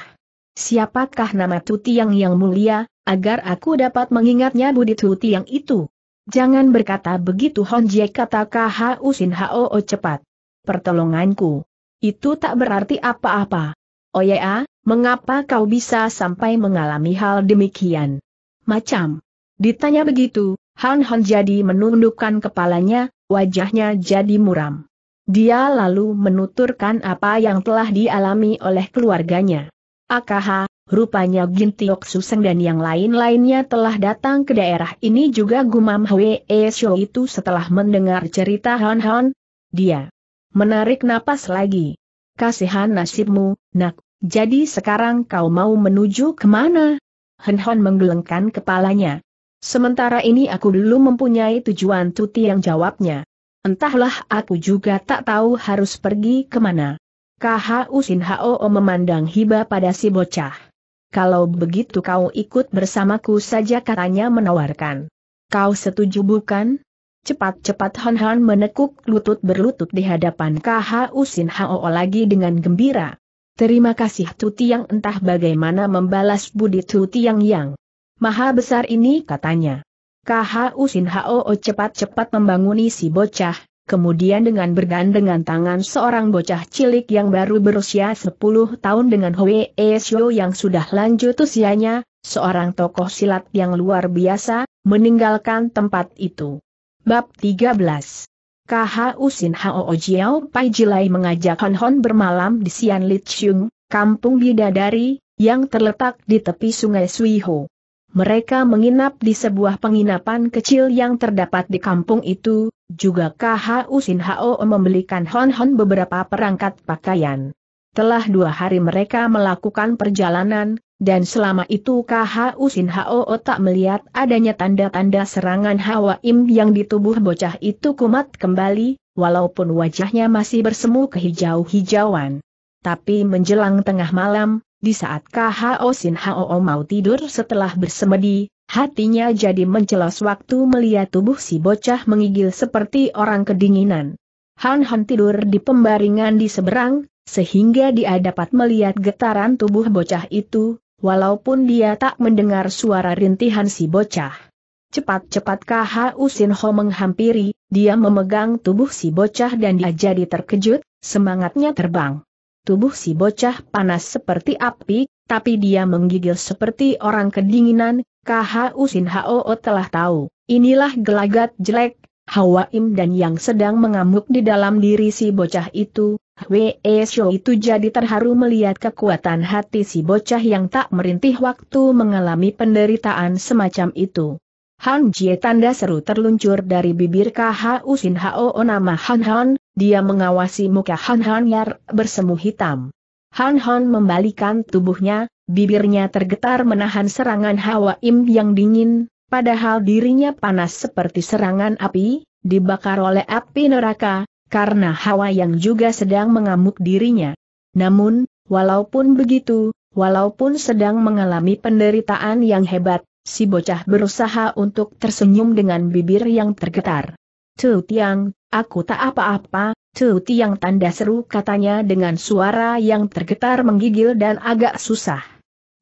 Siapakah nama Tuti yang yang mulia, agar aku dapat mengingatnya Budi Tuti yang itu? Jangan berkata begitu Hon Jie kata KHU Sin Hao oh, cepat pertolonganku. Itu tak berarti apa-apa. Oh ya, mengapa kau bisa sampai mengalami hal demikian? Macam. Ditanya begitu, Han Han jadi menundukkan kepalanya, wajahnya jadi muram. Dia lalu menuturkan apa yang telah dialami oleh keluarganya. Akaha, rupanya Gintiok Suseng dan yang lain-lainnya telah datang ke daerah ini juga gumam Hwee Shou itu setelah mendengar cerita Han Han. Dia Menarik napas lagi. Kasihan nasibmu, nak, jadi sekarang kau mau menuju kemana? Henhon menggelengkan kepalanya. Sementara ini aku dulu mempunyai tujuan Tuti yang jawabnya. Entahlah aku juga tak tahu harus pergi kemana. KHU Usin Hao memandang hiba pada si bocah. Kalau begitu kau ikut bersamaku saja katanya menawarkan. Kau setuju bukan? Cepat-cepat Han Han menekuk lutut berlutut di hadapan KH Usin Hao lagi dengan gembira. Terima kasih Tuti yang entah bagaimana membalas budi Tuti yang Yang. Maha besar ini katanya. KH Usin Hao cepat-cepat membanguni si bocah, kemudian dengan bergandengan tangan seorang bocah cilik yang baru berusia 10 tahun dengan Hwee Xiu yang sudah lanjut usianya, seorang tokoh silat yang luar biasa, meninggalkan tempat itu. Bab 13 KH Usin Hao Jiao Pai Jilai mengajak Hon Hon bermalam di Sian Lichung, kampung bidadari, yang terletak di tepi sungai Suiho. Mereka menginap di sebuah penginapan kecil yang terdapat di kampung itu, juga KH Usin Hao membelikan Hon Hon beberapa perangkat pakaian. Telah dua hari mereka melakukan perjalanan, dan selama itu KH Usin Hao tak melihat adanya tanda-tanda serangan Hawa Im yang di tubuh bocah itu kumat kembali, walaupun wajahnya masih bersemu kehijau-hijauan. Tapi menjelang tengah malam, di saat KH Usin Hao mau tidur setelah bersemedi, hatinya jadi mencelos waktu melihat tubuh si bocah mengigil seperti orang kedinginan. Han Han tidur di pembaringan di seberang, sehingga dia dapat melihat getaran tubuh bocah itu, walaupun dia tak mendengar suara rintihan si bocah. Cepat-cepat Usin Usinho menghampiri, dia memegang tubuh si bocah dan dia jadi terkejut, semangatnya terbang. Tubuh si bocah panas seperti api, tapi dia menggigil seperti orang kedinginan, KH. Usinho telah tahu, inilah gelagat jelek, Hawaim dan yang sedang mengamuk di dalam diri si bocah itu, Hwee Shou itu jadi terharu melihat kekuatan hati si bocah yang tak merintih waktu mengalami penderitaan semacam itu. Han Jie tanda seru terluncur dari bibir KHU Sin Hao nama Han Han, dia mengawasi muka Han Han Yar bersemu hitam. Han Han membalikan tubuhnya, bibirnya tergetar menahan serangan hawa im yang dingin, padahal dirinya panas seperti serangan api, dibakar oleh api neraka, karena hawa yang juga sedang mengamuk dirinya. Namun, walaupun begitu, walaupun sedang mengalami penderitaan yang hebat, si bocah berusaha untuk tersenyum dengan bibir yang tergetar. Tu Tiang, aku tak apa-apa, Tu Tiang tanda seru katanya dengan suara yang tergetar menggigil dan agak susah.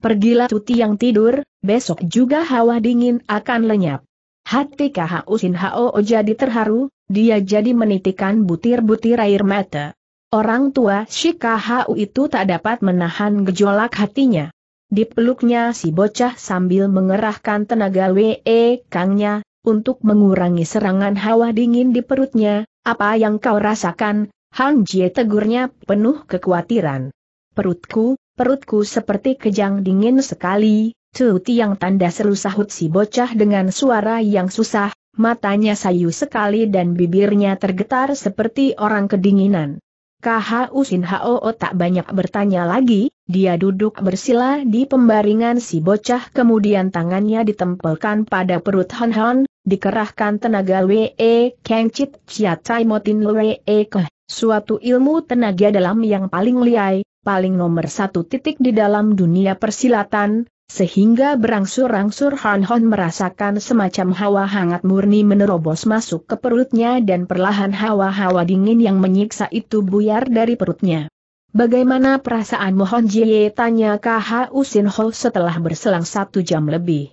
Pergilah Tu Tiang tidur, besok juga hawa dingin akan lenyap. Hati Kha Usin Hao jadi terharu, dia jadi menitikan butir-butir air mata. Orang tua si KHU itu tak dapat menahan gejolak hatinya. Dipeluknya si bocah sambil mengerahkan tenaga WE Kangnya, untuk mengurangi serangan hawa dingin di perutnya, apa yang kau rasakan, Han Jie tegurnya penuh kekhawatiran. Perutku, perutku seperti kejang dingin sekali, Tu tiang tanda seru sahut si bocah dengan suara yang susah, matanya sayu sekali dan bibirnya tergetar seperti orang kedinginan. KH Usin Hao tak banyak bertanya lagi, dia duduk bersila di pembaringan si bocah kemudian tangannya ditempelkan pada perut Han Han, dikerahkan tenaga Wee Kang Chit Chia Tai Motin Wee Ke, suatu ilmu tenaga dalam yang paling liai, paling nomor satu titik di dalam dunia persilatan, sehingga berangsur-angsur Han Hon merasakan semacam hawa hangat murni menerobos masuk ke perutnya dan perlahan hawa-hawa dingin yang menyiksa itu buyar dari perutnya. Bagaimana perasaan Mohon Jie tanya KH Usin Ho setelah berselang satu jam lebih.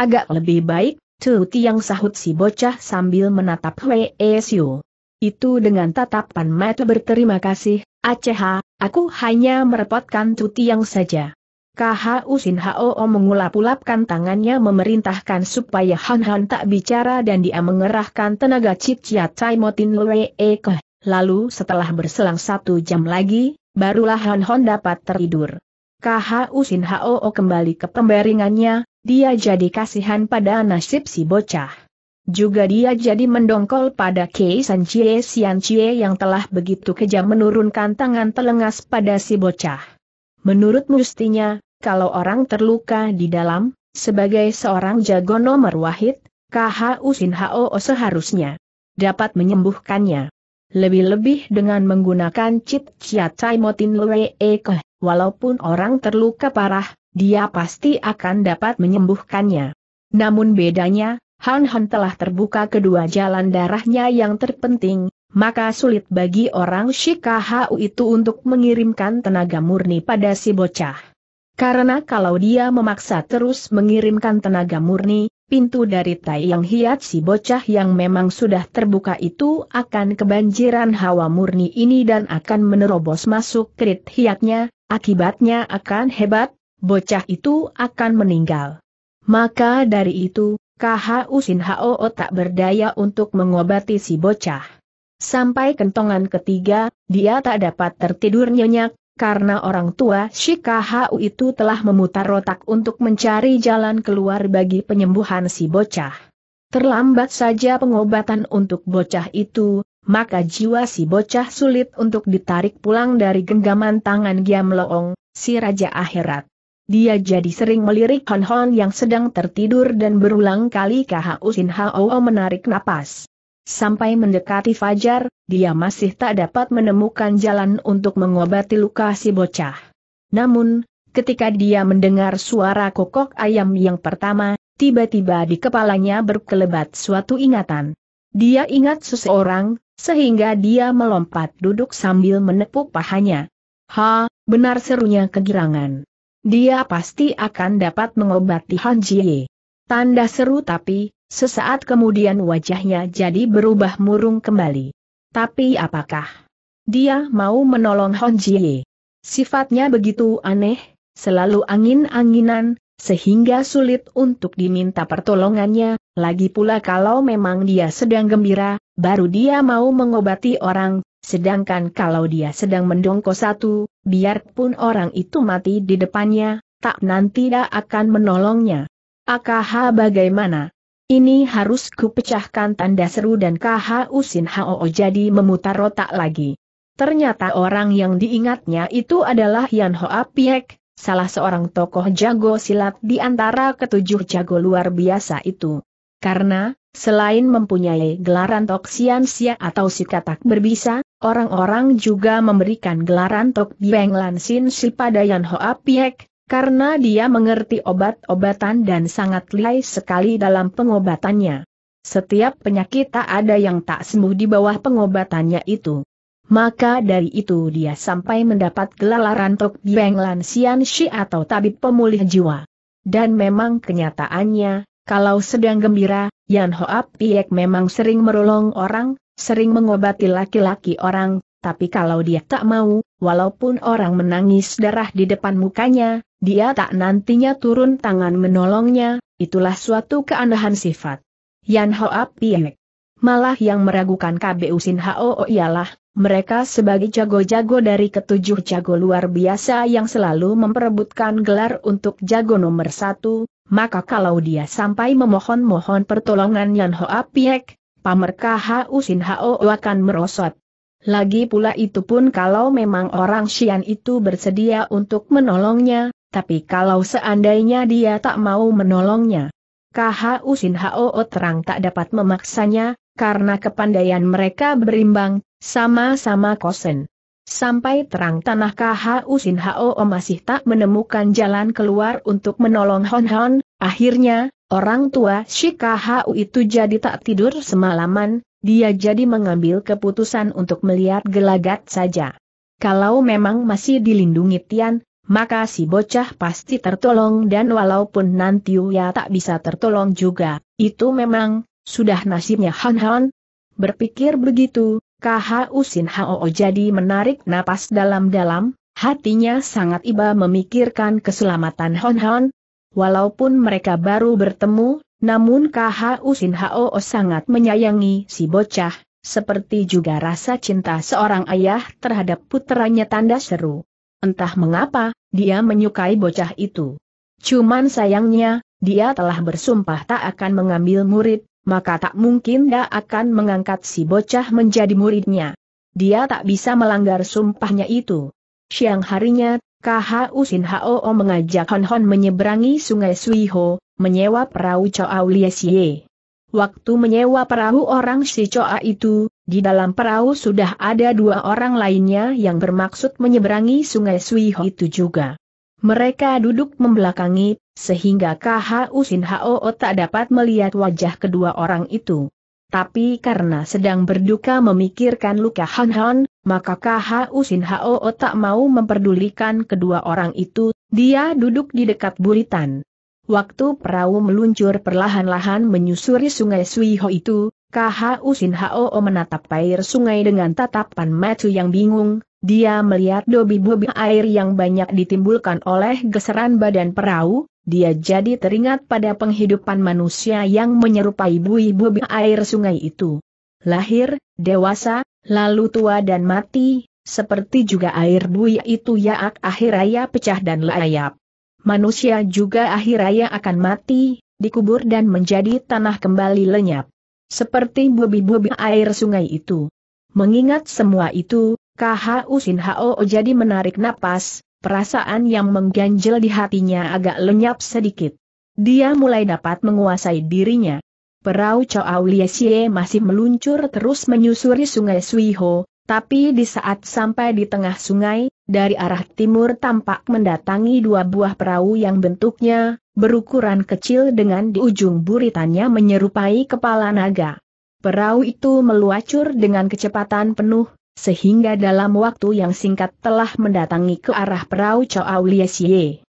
Agak lebih baik, Tutiang yang sahut si bocah sambil menatap e. Siu. Itu dengan tatapan mata berterima kasih, Aceh, aku hanya merepotkan Tutiang yang saja. KHU Sin Hao mengulap-ulapkan tangannya memerintahkan supaya Han Han tak bicara dan dia mengerahkan tenaga Cip Chia Tai Motin Lue e Lalu setelah berselang satu jam lagi, barulah Han Han dapat tertidur. KHU Sin Hao kembali ke pembaringannya, dia jadi kasihan pada nasib si bocah. Juga dia jadi mendongkol pada Kei San Chie Sian Chie yang telah begitu kejam menurunkan tangan telengas pada si bocah. Menurut mustinya, kalau orang terluka di dalam, sebagai seorang jago nomor wahid, KHU Sin Hao seharusnya dapat menyembuhkannya. Lebih-lebih dengan menggunakan Cit Chia Chai Motin Lue Eke, walaupun orang terluka parah, dia pasti akan dapat menyembuhkannya. Namun bedanya, Han Han telah terbuka kedua jalan darahnya yang terpenting, maka sulit bagi orang Shikahau itu untuk mengirimkan tenaga murni pada si bocah. Karena kalau dia memaksa terus mengirimkan tenaga murni, pintu dari Tai Yang Hiat si bocah yang memang sudah terbuka itu akan kebanjiran hawa murni ini dan akan menerobos masuk krit hiatnya, akibatnya akan hebat, bocah itu akan meninggal. Maka dari itu, Kha Usin Hao tak berdaya untuk mengobati si bocah. Sampai kentongan ketiga, dia tak dapat tertidur nyenyak, karena orang tua Shikahau itu telah memutar otak untuk mencari jalan keluar bagi penyembuhan si bocah. Terlambat saja pengobatan untuk bocah itu, maka jiwa si bocah sulit untuk ditarik pulang dari genggaman tangan Giam Loong, si Raja Akhirat. Dia jadi sering melirik Hon Hon yang sedang tertidur dan berulang kali Kahau Sin Hao menarik napas. Sampai mendekati fajar, dia masih tak dapat menemukan jalan untuk mengobati luka si bocah. Namun, ketika dia mendengar suara kokok ayam yang pertama, tiba-tiba di kepalanya berkelebat suatu ingatan. Dia ingat seseorang, sehingga dia melompat duduk sambil menepuk pahanya. Ha, benar serunya kegirangan. Dia pasti akan dapat mengobati Han Tanda seru tapi, Sesaat kemudian wajahnya jadi berubah murung kembali. Tapi apakah dia mau menolong Hon Jie? Sifatnya begitu aneh, selalu angin-anginan, sehingga sulit untuk diminta pertolongannya, lagi pula kalau memang dia sedang gembira, baru dia mau mengobati orang, sedangkan kalau dia sedang mendongko satu, biarpun orang itu mati di depannya, tak nanti dia akan menolongnya. Akaha bagaimana? Ini harus kupecahkan tanda seru dan KH Usin Hoo jadi memutar otak lagi. Ternyata orang yang diingatnya itu adalah Yan Hoa Piek, salah seorang tokoh jago silat di antara ketujuh jago luar biasa itu. Karena, selain mempunyai gelaran Tok Sian Sia atau si katak berbisa, orang-orang juga memberikan gelaran Tok Bieng Lan Sin Si pada Yan Hoa Piek, karena dia mengerti obat-obatan dan sangat lihai sekali dalam pengobatannya. Setiap penyakit tak ada yang tak sembuh di bawah pengobatannya itu. Maka dari itu dia sampai mendapat gelaran Tok Bieng Lansian Shi atau tabib pemulih jiwa. Dan memang kenyataannya, kalau sedang gembira, Yan Hoap Piek memang sering merolong orang, sering mengobati laki-laki orang, tapi kalau dia tak mau, walaupun orang menangis darah di depan mukanya, dia tak nantinya turun tangan menolongnya, itulah suatu keanehan sifat. Yan Hoa Piek. Malah yang meragukan KBU Sin Hao ialah, mereka sebagai jago-jago dari ketujuh jago luar biasa yang selalu memperebutkan gelar untuk jago nomor satu, maka kalau dia sampai memohon-mohon pertolongan Yan Hoa Piek, pamer KHU Sin Hao akan merosot. Lagi pula itu pun kalau memang orang Xian itu bersedia untuk menolongnya, tapi kalau seandainya dia tak mau menolongnya, KHU Sin Hao terang tak dapat memaksanya, karena kepandaian mereka berimbang, sama-sama kosen. Sampai terang tanah KHU Sin Hao masih tak menemukan jalan keluar untuk menolong Hon Hon, akhirnya, orang tua si KHU itu jadi tak tidur semalaman, dia jadi mengambil keputusan untuk melihat gelagat saja. Kalau memang masih dilindungi Tian, maka si bocah pasti tertolong dan walaupun nanti ia ya tak bisa tertolong juga, itu memang, sudah nasibnya Han Han. Berpikir begitu, KHU Usin Hao jadi menarik napas dalam-dalam, hatinya sangat iba memikirkan keselamatan Han Han. Walaupun mereka baru bertemu, namun KHU Usin Hao sangat menyayangi si bocah, seperti juga rasa cinta seorang ayah terhadap putranya tanda seru. Entah mengapa, dia menyukai bocah itu. Cuman sayangnya, dia telah bersumpah tak akan mengambil murid, maka tak mungkin dia akan mengangkat si bocah menjadi muridnya. Dia tak bisa melanggar sumpahnya itu. Siang harinya, KHU Sin Hao mengajak Hon Hon menyeberangi sungai Suiho, menyewa perahu Choa Waktu menyewa perahu orang si Choa itu, di dalam perahu sudah ada dua orang lainnya yang bermaksud menyeberangi sungai Suiho itu juga. Mereka duduk membelakangi, sehingga KH Usin HOO tak dapat melihat wajah kedua orang itu. Tapi karena sedang berduka memikirkan luka Han Han, maka KH Usin HOO tak mau memperdulikan kedua orang itu, dia duduk di dekat buritan. Waktu perahu meluncur perlahan-lahan menyusuri sungai Suiho itu, KHU Sin Hao menatap air sungai dengan tatapan mata yang bingung, dia melihat dobi-bobi air yang banyak ditimbulkan oleh geseran badan perahu, dia jadi teringat pada penghidupan manusia yang menyerupai bui bobi air sungai itu. Lahir, dewasa, lalu tua dan mati, seperti juga air bui itu yaak akhiraya pecah dan layap. Manusia juga akhiraya akan mati, dikubur dan menjadi tanah kembali lenyap seperti bubi-bubi air sungai itu. Mengingat semua itu, KHU Sin Hao jadi menarik napas, perasaan yang mengganjel di hatinya agak lenyap sedikit. Dia mulai dapat menguasai dirinya. Perahu Chow Liesie masih meluncur terus menyusuri sungai Suiho, tapi di saat sampai di tengah sungai, dari arah timur tampak mendatangi dua buah perahu yang bentuknya, berukuran kecil dengan di ujung buritannya menyerupai kepala naga. Perahu itu meluacur dengan kecepatan penuh, sehingga dalam waktu yang singkat telah mendatangi ke arah perahu Chow Liesie.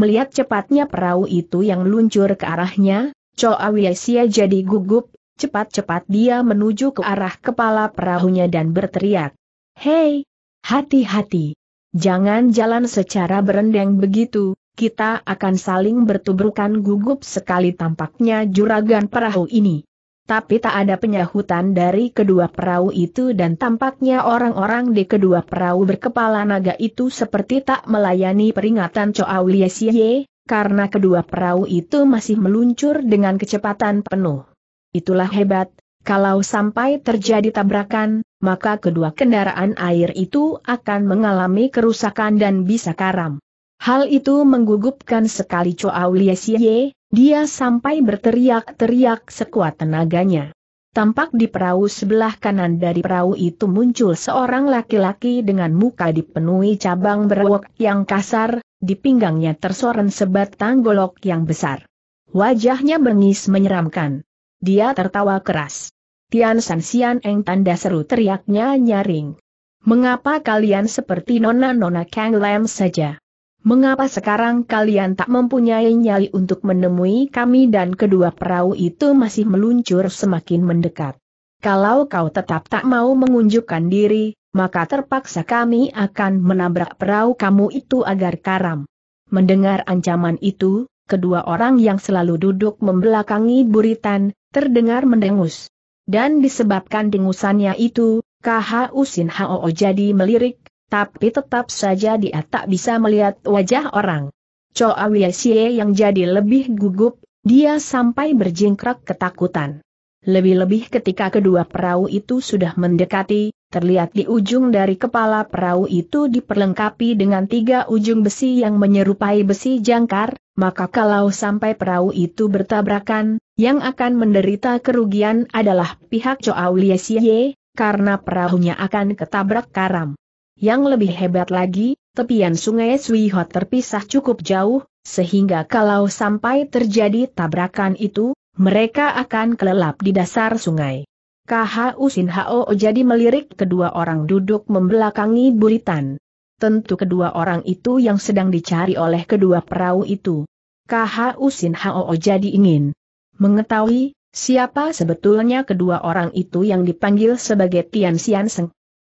Melihat cepatnya perahu itu yang luncur ke arahnya, Chow Liesie jadi gugup, cepat-cepat dia menuju ke arah kepala perahunya dan berteriak. Hei! Hati-hati! Jangan jalan secara berendeng begitu, kita akan saling bertubrukan gugup sekali tampaknya juragan perahu ini. Tapi tak ada penyahutan dari kedua perahu itu dan tampaknya orang-orang di kedua perahu berkepala naga itu seperti tak melayani peringatan Coa Liesye, karena kedua perahu itu masih meluncur dengan kecepatan penuh. Itulah hebat, kalau sampai terjadi tabrakan, maka kedua kendaraan air itu akan mengalami kerusakan dan bisa karam. Hal itu menggugupkan sekali Chow Wiesie, dia sampai berteriak-teriak sekuat tenaganya. Tampak di perahu sebelah kanan dari perahu itu muncul seorang laki-laki dengan muka dipenuhi cabang berwok yang kasar, di pinggangnya tersoren sebatang golok yang besar. Wajahnya bengis menyeramkan. Dia tertawa keras. Tian San Sian Eng tanda seru teriaknya nyaring. Mengapa kalian seperti nona-nona Kang Lam saja? Mengapa sekarang kalian tak mempunyai nyali untuk menemui kami dan kedua perahu itu masih meluncur semakin mendekat? Kalau kau tetap tak mau mengunjukkan diri, maka terpaksa kami akan menabrak perahu kamu itu agar karam. Mendengar ancaman itu, kedua orang yang selalu duduk membelakangi buritan, terdengar mendengus. Dan disebabkan dengusannya itu, KH Usin Hoo jadi melirik, tapi tetap saja dia tak bisa melihat wajah orang. Choa Wiesie yang jadi lebih gugup, dia sampai berjingkrak ketakutan. Lebih-lebih ketika kedua perahu itu sudah mendekati, terlihat di ujung dari kepala perahu itu diperlengkapi dengan tiga ujung besi yang menyerupai besi jangkar, maka kalau sampai perahu itu bertabrakan, yang akan menderita kerugian adalah pihak Choa Wiesie, karena perahunya akan ketabrak karam. Yang lebih hebat lagi, tepian sungai Suihot terpisah cukup jauh, sehingga kalau sampai terjadi tabrakan itu, mereka akan kelelap di dasar sungai. KHU Sin Hao jadi melirik kedua orang duduk membelakangi buritan. Tentu kedua orang itu yang sedang dicari oleh kedua perahu itu. KHU Sin Hao jadi ingin mengetahui siapa sebetulnya kedua orang itu yang dipanggil sebagai Tian Xian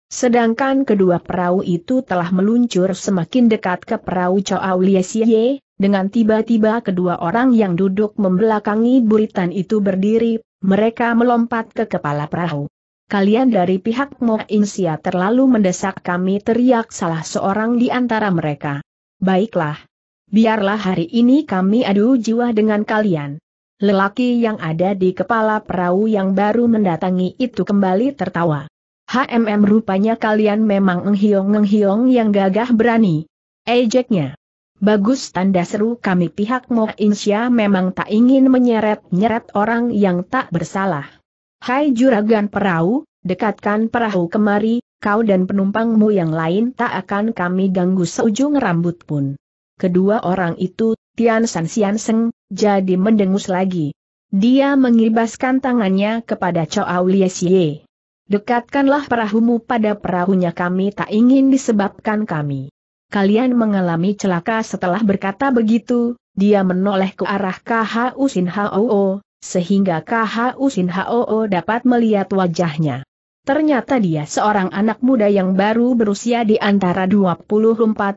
Sedangkan kedua perahu itu telah meluncur semakin dekat ke perahu Chow Liesie, dengan tiba-tiba kedua orang yang duduk membelakangi buritan itu berdiri, mereka melompat ke kepala perahu. Kalian dari pihak Mo Insia terlalu mendesak kami teriak salah seorang di antara mereka. Baiklah. Biarlah hari ini kami adu jiwa dengan kalian. Lelaki yang ada di kepala perahu yang baru mendatangi itu kembali tertawa. HMM rupanya kalian memang ngehiong-ngehiong yang gagah berani. Ejeknya. Bagus tanda seru kami pihak Mo Insya memang tak ingin menyeret-nyeret orang yang tak bersalah. Hai juragan perahu, dekatkan perahu kemari, kau dan penumpangmu yang lain tak akan kami ganggu seujung rambut pun. Kedua orang itu, Tian San Sian Seng, jadi mendengus lagi. Dia mengibaskan tangannya kepada Chow Aulia Xie. Dekatkanlah perahumu pada perahunya kami tak ingin disebabkan kami. Kalian mengalami celaka setelah berkata begitu, dia menoleh ke arah KHU Sin Hoo, sehingga KHU Sin Hoo dapat melihat wajahnya. Ternyata dia seorang anak muda yang baru berusia di antara 24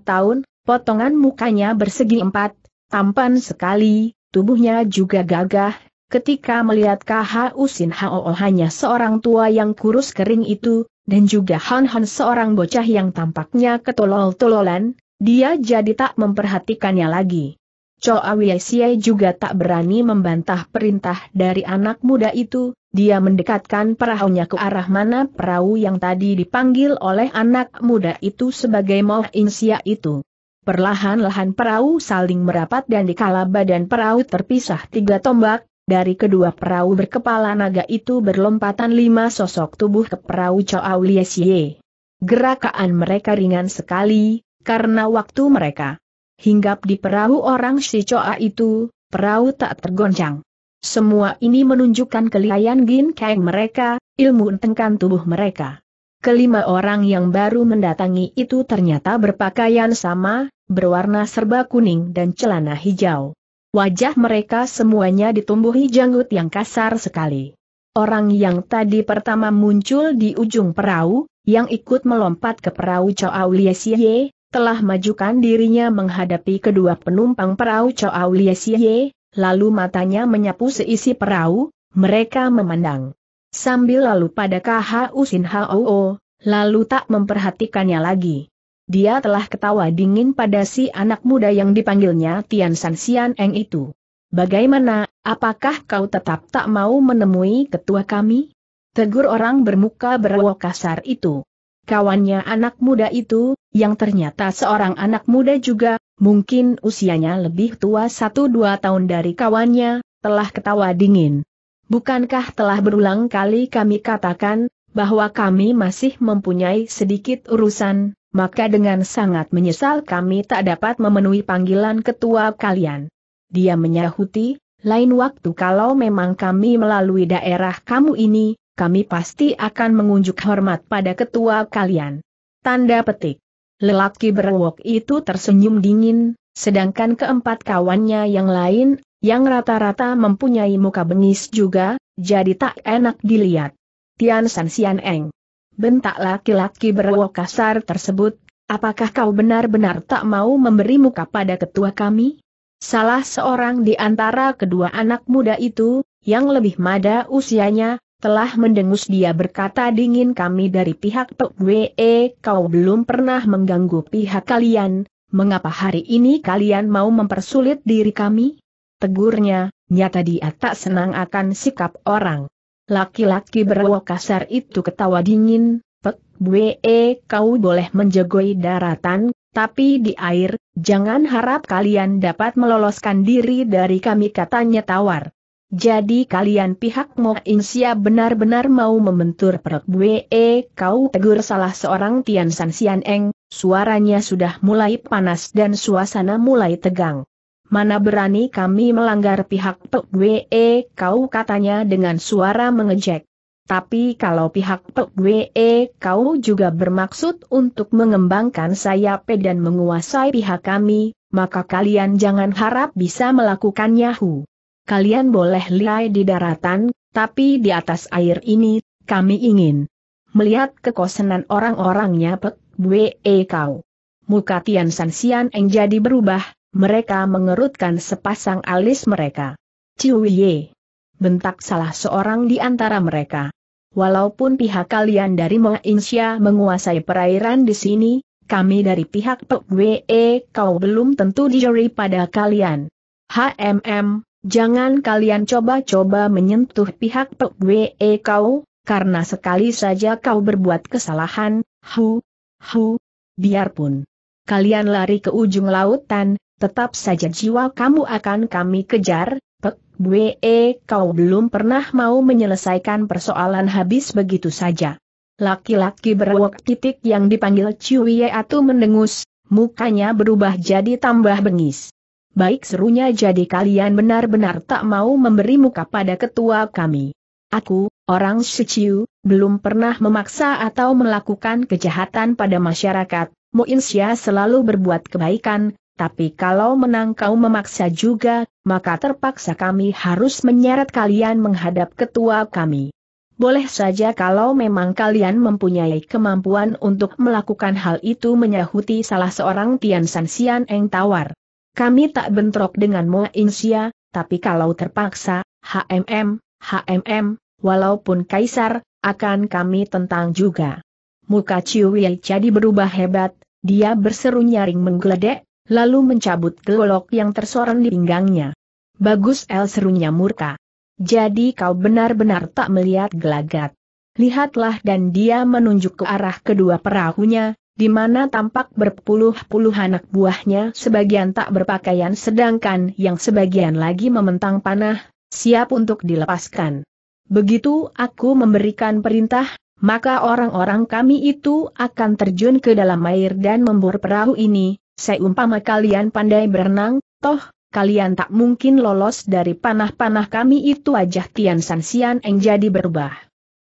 tahun, potongan mukanya bersegi empat, tampan sekali, tubuhnya juga gagah, Ketika melihat KHU Sin Hoo hanya seorang tua yang kurus kering itu, dan juga Han Han seorang bocah yang tampaknya ketolol-tololan, dia jadi tak memperhatikannya lagi. Cho Siai juga tak berani membantah perintah dari anak muda itu, dia mendekatkan perahunya ke arah mana perahu yang tadi dipanggil oleh anak muda itu sebagai Moh Insia itu. Perlahan-lahan perahu saling merapat dan dikala badan perahu terpisah tiga tombak, dari kedua perahu berkepala naga itu berlompatan lima sosok tubuh ke perahu Chow Liesie. Gerakan mereka ringan sekali, karena waktu mereka hinggap di perahu orang si Choa itu, perahu tak tergoncang. Semua ini menunjukkan kelihayan Gin Kang mereka, ilmu tengkan tubuh mereka. Kelima orang yang baru mendatangi itu ternyata berpakaian sama, berwarna serba kuning dan celana hijau. Wajah mereka semuanya ditumbuhi janggut yang kasar sekali. Orang yang tadi pertama muncul di ujung perahu, yang ikut melompat ke perahu Chow Liesye, telah majukan dirinya menghadapi kedua penumpang perahu Chow Liesye, lalu matanya menyapu seisi perahu, mereka memandang. Sambil lalu pada KHU Sin Hao, lalu tak memperhatikannya lagi. Dia telah ketawa dingin pada si anak muda yang dipanggilnya Tian San Xian Eng itu. Bagaimana, apakah kau tetap tak mau menemui ketua kami? Tegur orang bermuka berwok kasar itu. Kawannya anak muda itu, yang ternyata seorang anak muda juga, mungkin usianya lebih tua satu dua tahun dari kawannya, telah ketawa dingin. Bukankah telah berulang kali kami katakan, bahwa kami masih mempunyai sedikit urusan, maka dengan sangat menyesal kami tak dapat memenuhi panggilan ketua kalian. Dia menyahuti, lain waktu kalau memang kami melalui daerah kamu ini, kami pasti akan mengunjuk hormat pada ketua kalian. Tanda petik. Lelaki berwok itu tersenyum dingin, sedangkan keempat kawannya yang lain, yang rata-rata mempunyai muka bengis juga, jadi tak enak dilihat. Tian San Sian Eng Bentak laki-laki berwok kasar tersebut, apakah kau benar-benar tak mau memberi muka pada ketua kami? Salah seorang di antara kedua anak muda itu, yang lebih mada usianya, telah mendengus dia berkata dingin kami dari pihak PWE kau belum pernah mengganggu pihak kalian, mengapa hari ini kalian mau mempersulit diri kami? Tegurnya, nyata dia tak senang akan sikap orang. Laki-laki berwok kasar itu ketawa dingin, Pek Bwe e, kau boleh menjegoi daratan, tapi di air, jangan harap kalian dapat meloloskan diri dari kami katanya tawar. Jadi kalian pihak Mo Insia benar-benar mau membentur perut Bwe e, kau tegur salah seorang Tian San Sian Eng, suaranya sudah mulai panas dan suasana mulai tegang mana berani kami melanggar pihak Pek Wee, kau katanya dengan suara mengejek. Tapi kalau pihak Pek Wee, kau juga bermaksud untuk mengembangkan sayap dan menguasai pihak kami, maka kalian jangan harap bisa melakukannya hu. Kalian boleh lihai di daratan, tapi di atas air ini, kami ingin melihat kekosenan orang-orangnya Pek Wee kau. Muka Tian Sian Eng jadi berubah, mereka mengerutkan sepasang alis mereka. Ciuye. Bentak salah seorang di antara mereka. Walaupun pihak kalian dari Moa Insya menguasai perairan di sini, kami dari pihak PWE kau belum tentu dijeri pada kalian. HMM, jangan kalian coba-coba menyentuh pihak PWE kau, karena sekali saja kau berbuat kesalahan, hu, hu, biarpun. Kalian lari ke ujung lautan, tetap saja jiwa kamu akan kami kejar, Pek Bwe, kau belum pernah mau menyelesaikan persoalan habis begitu saja. Laki-laki berwok titik yang dipanggil Ciuye atau mendengus, mukanya berubah jadi tambah bengis. Baik serunya jadi kalian benar-benar tak mau memberi muka pada ketua kami. Aku, orang Suciu, belum pernah memaksa atau melakukan kejahatan pada masyarakat, Muinsya selalu berbuat kebaikan, tapi kalau menang kau memaksa juga, maka terpaksa kami harus menyeret kalian menghadap ketua kami. Boleh saja kalau memang kalian mempunyai kemampuan untuk melakukan hal itu menyahuti salah seorang Tian San Sian Eng tawar. Kami tak bentrok dengan Mo Insia, tapi kalau terpaksa, HMM, HMM, walaupun kaisar, akan kami tentang juga. Muka Chiu Wei jadi berubah hebat, dia berseru nyaring menggeledek, lalu mencabut golok yang tersorong di pinggangnya. Bagus El serunya murka. Jadi kau benar-benar tak melihat gelagat. Lihatlah dan dia menunjuk ke arah kedua perahunya, di mana tampak berpuluh-puluh anak buahnya sebagian tak berpakaian sedangkan yang sebagian lagi mementang panah, siap untuk dilepaskan. Begitu aku memberikan perintah, maka orang-orang kami itu akan terjun ke dalam air dan membur perahu ini, Seumpama kalian pandai berenang, toh, kalian tak mungkin lolos dari panah-panah kami itu wajah Tian San Sian Eng jadi berubah.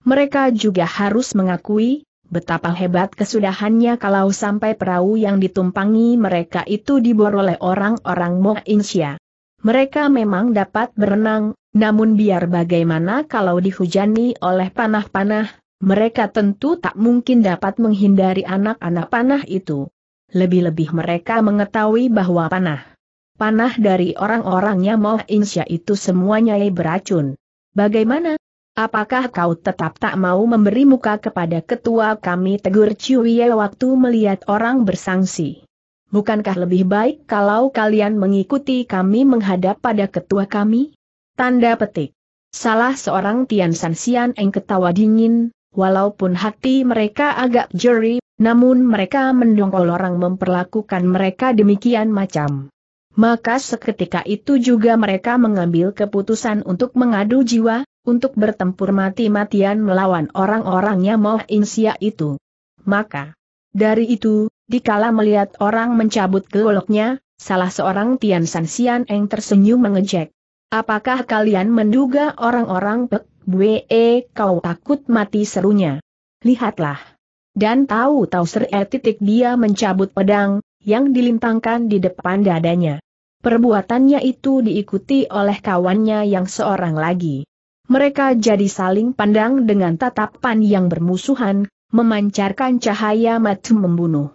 Mereka juga harus mengakui, betapa hebat kesudahannya kalau sampai perahu yang ditumpangi mereka itu dibor oleh orang-orang Mo insya. Mereka memang dapat berenang, namun biar bagaimana kalau dihujani oleh panah-panah, mereka tentu tak mungkin dapat menghindari anak-anak panah itu. Lebih-lebih mereka mengetahui bahwa panah. Panah dari orang-orangnya mau insya itu semuanya beracun. Bagaimana? Apakah kau tetap tak mau memberi muka kepada ketua kami tegur Ciuye waktu melihat orang bersangsi? Bukankah lebih baik kalau kalian mengikuti kami menghadap pada ketua kami? Tanda petik. Salah seorang Tian Sian Eng ketawa dingin, walaupun hati mereka agak jeri namun mereka mendongkol orang memperlakukan mereka demikian macam. Maka seketika itu juga mereka mengambil keputusan untuk mengadu jiwa, untuk bertempur mati-matian melawan orang-orangnya Moh insya itu. Maka, dari itu, dikala melihat orang mencabut geloknya, salah seorang Tian San Xian Eng tersenyum mengejek. Apakah kalian menduga orang-orang Pek Bwe, Kau takut mati serunya? Lihatlah. Dan tahu-tahu seret titik dia mencabut pedang, yang dilintangkan di depan dadanya. Perbuatannya itu diikuti oleh kawannya yang seorang lagi. Mereka jadi saling pandang dengan tatapan yang bermusuhan, memancarkan cahaya mata membunuh.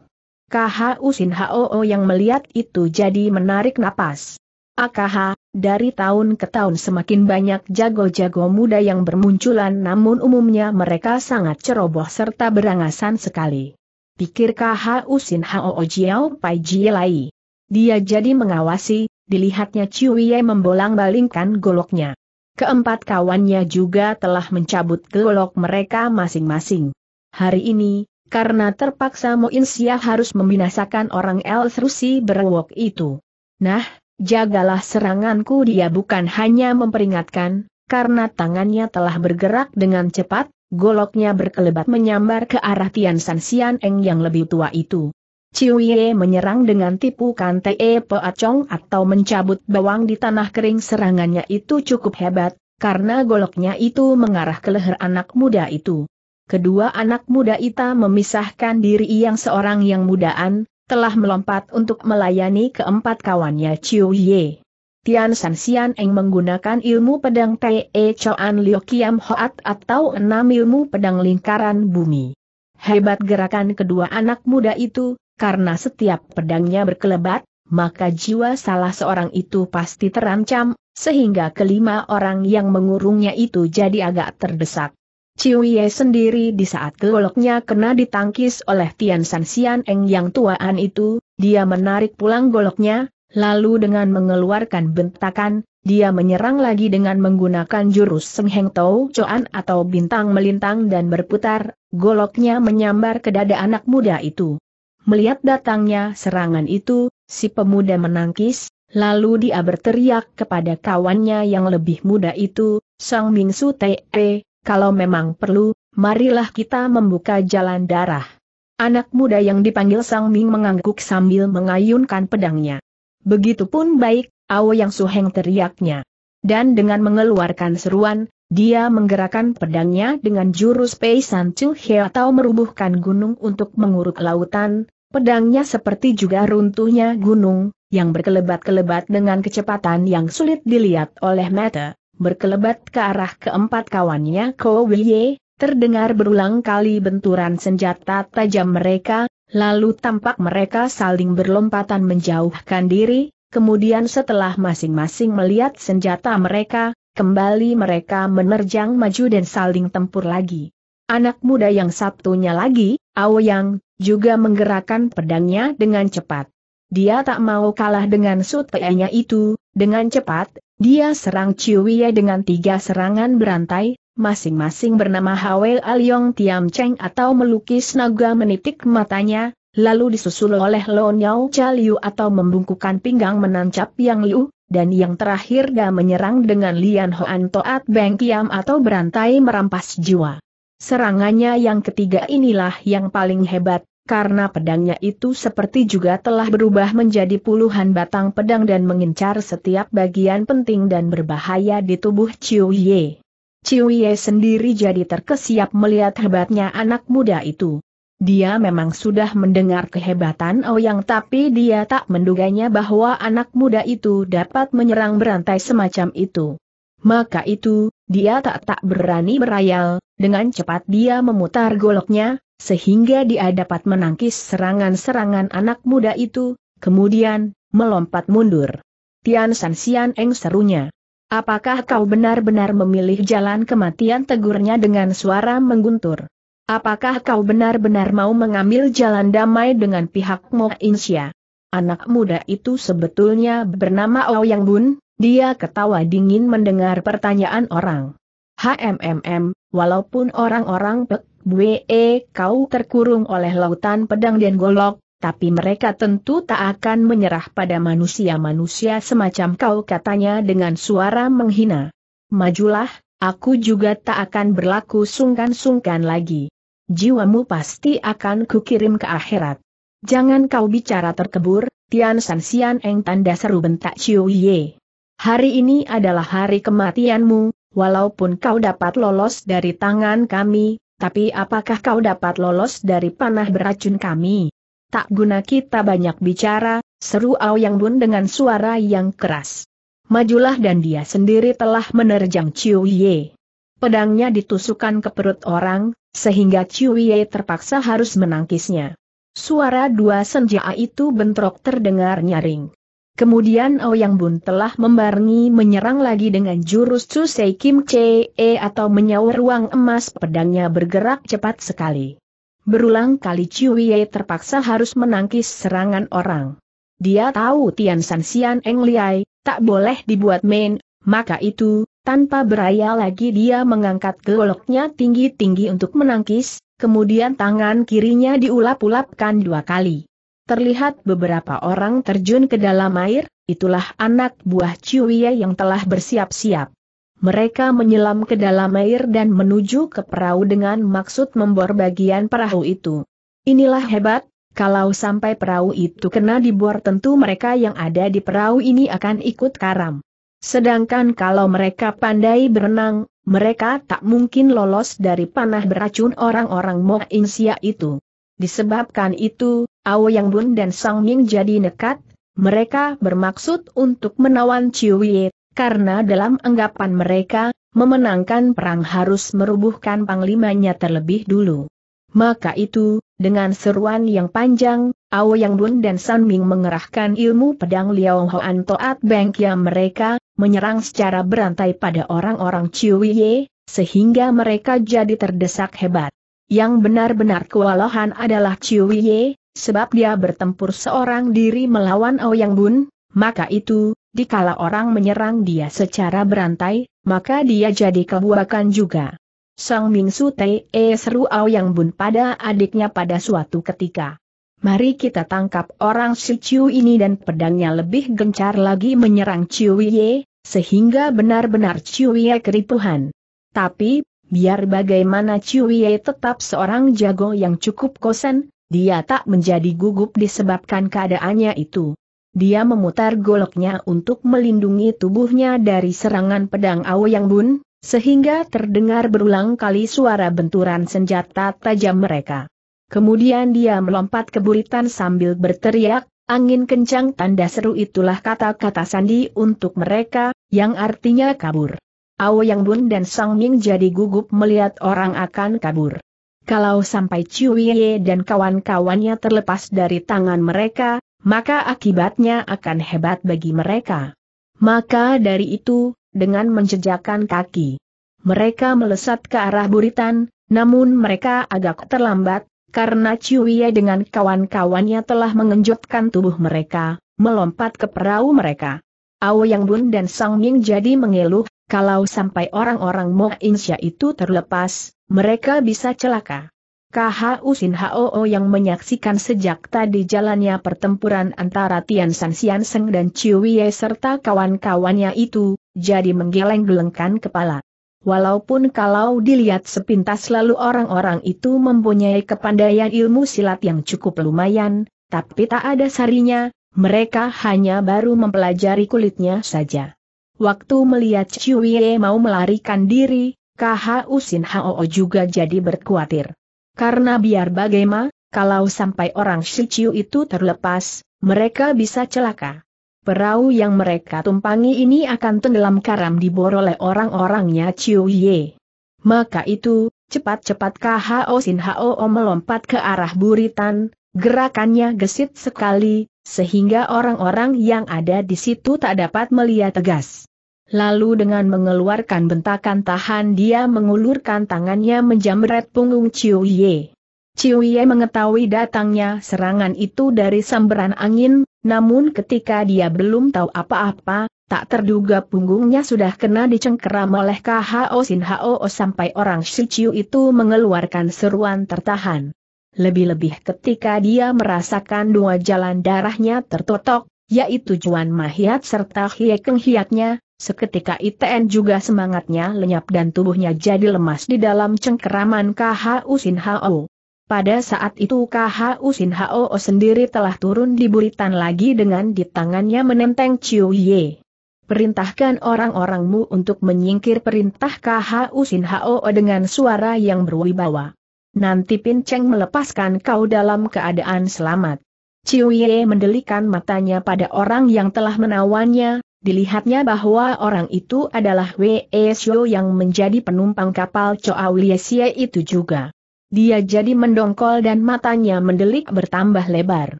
KH Usin Hoo yang melihat itu jadi menarik napas. AKH, dari tahun ke tahun semakin banyak jago-jago muda yang bermunculan namun umumnya mereka sangat ceroboh serta berangasan sekali. Pikir KH Usin Hao Jiao Pai Jielai. Dia jadi mengawasi, dilihatnya Ciuye membolang-balingkan goloknya. Keempat kawannya juga telah mencabut golok mereka masing-masing. Hari ini, karena terpaksa Moin harus membinasakan orang El Rusi berwok itu. Nah, Jagalah seranganku dia bukan hanya memperingatkan, karena tangannya telah bergerak dengan cepat, goloknya berkelebat menyambar ke arah Tian San Sian Eng yang lebih tua itu. Ciuye menyerang dengan tipu kante e peacong atau mencabut bawang di tanah kering serangannya itu cukup hebat, karena goloknya itu mengarah ke leher anak muda itu. Kedua anak muda itu memisahkan diri yang seorang yang mudaan, telah melompat untuk melayani keempat kawannya Chiu Ye. Tian San Xian Eng menggunakan ilmu pedang Te E Choan Liu Kiam Hoat atau enam ilmu pedang lingkaran bumi. Hebat gerakan kedua anak muda itu, karena setiap pedangnya berkelebat, maka jiwa salah seorang itu pasti terancam, sehingga kelima orang yang mengurungnya itu jadi agak terdesak. Ciuye sendiri di saat goloknya kena ditangkis oleh Tian San Sian Eng yang tuaan itu, dia menarik pulang goloknya, lalu dengan mengeluarkan bentakan, dia menyerang lagi dengan menggunakan jurus Sengheng Tau Coan atau bintang melintang dan berputar, goloknya menyambar ke dada anak muda itu. Melihat datangnya serangan itu, si pemuda menangkis, lalu dia berteriak kepada kawannya yang lebih muda itu, Sang Mingsu Te, -e, kalau memang perlu, marilah kita membuka jalan darah. Anak muda yang dipanggil Sang Ming mengangguk sambil mengayunkan pedangnya. Begitupun baik, Awo Yang Suheng teriaknya. Dan dengan mengeluarkan seruan, dia menggerakkan pedangnya dengan jurus Pei San Chu He atau merubuhkan gunung untuk menguruk lautan, pedangnya seperti juga runtuhnya gunung, yang berkelebat-kelebat dengan kecepatan yang sulit dilihat oleh mata berkelebat ke arah keempat kawannya Kowiye, terdengar berulang kali benturan senjata tajam mereka, lalu tampak mereka saling berlompatan menjauhkan diri, kemudian setelah masing-masing melihat senjata mereka, kembali mereka menerjang maju dan saling tempur lagi. Anak muda yang satunya lagi, Aoyang, juga menggerakkan pedangnya dengan cepat. Dia tak mau kalah dengan sutenya itu, dengan cepat, dia serang Ciuwie dengan tiga serangan berantai, masing-masing bernama Hawel Aliong Tiam Cheng atau melukis naga menitik matanya, lalu disusul oleh Lon Niao Cha atau membungkukan pinggang menancap Yang Liu, dan yang terakhir dia menyerang dengan Lian Hoan Toat Beng Kiam atau berantai merampas jiwa. Serangannya yang ketiga inilah yang paling hebat, karena pedangnya itu seperti juga telah berubah menjadi puluhan batang pedang dan mengincar setiap bagian penting dan berbahaya di tubuh Chiu Ye. Chiu Ye sendiri jadi terkesiap melihat hebatnya anak muda itu. Dia memang sudah mendengar kehebatan Yang, tapi dia tak menduganya bahwa anak muda itu dapat menyerang berantai semacam itu. Maka itu, dia tak tak berani berayal, dengan cepat dia memutar goloknya, sehingga dia dapat menangkis serangan-serangan anak muda itu, kemudian, melompat mundur. Tian San Sian Eng serunya. Apakah kau benar-benar memilih jalan kematian tegurnya dengan suara mengguntur? Apakah kau benar-benar mau mengambil jalan damai dengan pihak Mo Insya? Anak muda itu sebetulnya bernama Ao Yang Bun, dia ketawa dingin mendengar pertanyaan orang. HMMM, walaupun orang-orang pek Bue, kau terkurung oleh lautan pedang dan golok, tapi mereka tentu tak akan menyerah pada manusia-manusia semacam kau katanya dengan suara menghina. Majulah, aku juga tak akan berlaku sungkan-sungkan lagi. Jiwamu pasti akan kukirim ke akhirat. Jangan kau bicara terkebur, Tian San Sian Eng tanda seru bentak Chiu Ye. Hari ini adalah hari kematianmu, walaupun kau dapat lolos dari tangan kami, tapi apakah kau dapat lolos dari panah beracun kami? Tak guna kita banyak bicara, seru Ao Yang Bun dengan suara yang keras. Majulah dan dia sendiri telah menerjang Chiu Ye. Pedangnya ditusukan ke perut orang, sehingga Chiu Ye terpaksa harus menangkisnya. Suara dua senja itu bentrok terdengar nyaring. Kemudian Ouyang Bun telah membarengi menyerang lagi dengan jurus Susei Kim Chee atau menyawar ruang emas pedangnya bergerak cepat sekali. Berulang kali Ciuye terpaksa harus menangkis serangan orang. Dia tahu Tian San Xian Eng Liai, tak boleh dibuat main, maka itu, tanpa beraya lagi dia mengangkat goloknya tinggi-tinggi untuk menangkis, kemudian tangan kirinya diulap-ulapkan dua kali terlihat beberapa orang terjun ke dalam air, itulah anak buah Ciuye yang telah bersiap-siap. Mereka menyelam ke dalam air dan menuju ke perahu dengan maksud membor bagian perahu itu. Inilah hebat, kalau sampai perahu itu kena dibor tentu mereka yang ada di perahu ini akan ikut karam. Sedangkan kalau mereka pandai berenang, mereka tak mungkin lolos dari panah beracun orang-orang Moinsia itu. Disebabkan itu, Ao Yang Bun dan Sang Ming jadi nekat, mereka bermaksud untuk menawan Ye, karena dalam anggapan mereka, memenangkan perang harus merubuhkan panglimanya terlebih dulu. Maka itu, dengan seruan yang panjang, Ao Yang Bun dan San Ming mengerahkan ilmu pedang Liao Hoan Toat Beng yang mereka, menyerang secara berantai pada orang-orang Ye, sehingga mereka jadi terdesak hebat. Yang benar-benar kewalahan adalah Chiu Ye, sebab dia bertempur seorang diri melawan Ouyang Bun, maka itu, dikala orang menyerang dia secara berantai, maka dia jadi kebuakan juga. Sang Te, E seru Ouyang Bun pada adiknya pada suatu ketika. Mari kita tangkap orang si Chiu ini dan pedangnya lebih gencar lagi menyerang Chiu Ye, sehingga benar-benar Chiu Ye keripuhan. Tapi, Biar bagaimana ciwiye tetap seorang jago yang cukup kosen, dia tak menjadi gugup disebabkan keadaannya itu. Dia memutar goloknya untuk melindungi tubuhnya dari serangan pedang yang Bun, sehingga terdengar berulang kali suara benturan senjata tajam mereka. Kemudian dia melompat ke buritan sambil berteriak, angin kencang tanda seru itulah kata-kata sandi untuk mereka, yang artinya kabur. Ao Yang Bun dan Sang Ming jadi gugup melihat orang akan kabur. Kalau sampai Ye dan kawan-kawannya terlepas dari tangan mereka, maka akibatnya akan hebat bagi mereka. Maka dari itu, dengan menjejakkan kaki, mereka melesat ke arah buritan, namun mereka agak terlambat, karena Ye dengan kawan-kawannya telah mengenjotkan tubuh mereka, melompat ke perahu mereka. Ao Yang Bun dan Sang Ming jadi mengeluh, kalau sampai orang-orang Mo Insya itu terlepas, mereka bisa celaka. KHU Sin Hoo yang menyaksikan sejak tadi jalannya pertempuran antara Tian San Xian Seng dan Chiu Wei serta kawan-kawannya itu, jadi menggeleng-gelengkan kepala. Walaupun kalau dilihat sepintas lalu orang-orang itu mempunyai kepandaian ilmu silat yang cukup lumayan, tapi tak ada sarinya, mereka hanya baru mempelajari kulitnya saja. Waktu melihat Chuiye mau melarikan diri, KHU Sin Hao juga jadi berkuatir. Karena biar bagaimana, kalau sampai orang Shiciu itu terlepas, mereka bisa celaka. Perahu yang mereka tumpangi ini akan tenggelam karam dibor oleh orang-orangnya Ye. Maka itu, cepat-cepat KHO Sin Hao melompat ke arah buritan, gerakannya gesit sekali, sehingga orang-orang yang ada di situ tak dapat melihat tegas. Lalu dengan mengeluarkan bentakan tahan dia mengulurkan tangannya menjamret punggung Chiu Ye. Chiu Ye mengetahui datangnya serangan itu dari sambaran angin, namun ketika dia belum tahu apa-apa, tak terduga punggungnya sudah kena dicengkeram oleh KHO Sin HO sampai orang Shi Chiu itu mengeluarkan seruan tertahan. Lebih-lebih ketika dia merasakan dua jalan darahnya tertotok, yaitu Juan Mahiat serta Keng Hiatnya, Seketika ITN juga semangatnya lenyap dan tubuhnya jadi lemas di dalam cengkeraman KHU Sin Hao. Pada saat itu KHU Sin Hao sendiri telah turun di buritan lagi dengan di tangannya menenteng Chiu Ye. Perintahkan orang-orangmu untuk menyingkir perintah KHU Sin Hao dengan suara yang berwibawa. Nanti Pin Cheng melepaskan kau dalam keadaan selamat. Ciu Ye mendelikan matanya pada orang yang telah menawannya, dilihatnya bahwa orang itu adalah Wei Xiu yang menjadi penumpang kapal Chow Liesia itu juga. Dia jadi mendongkol dan matanya mendelik bertambah lebar.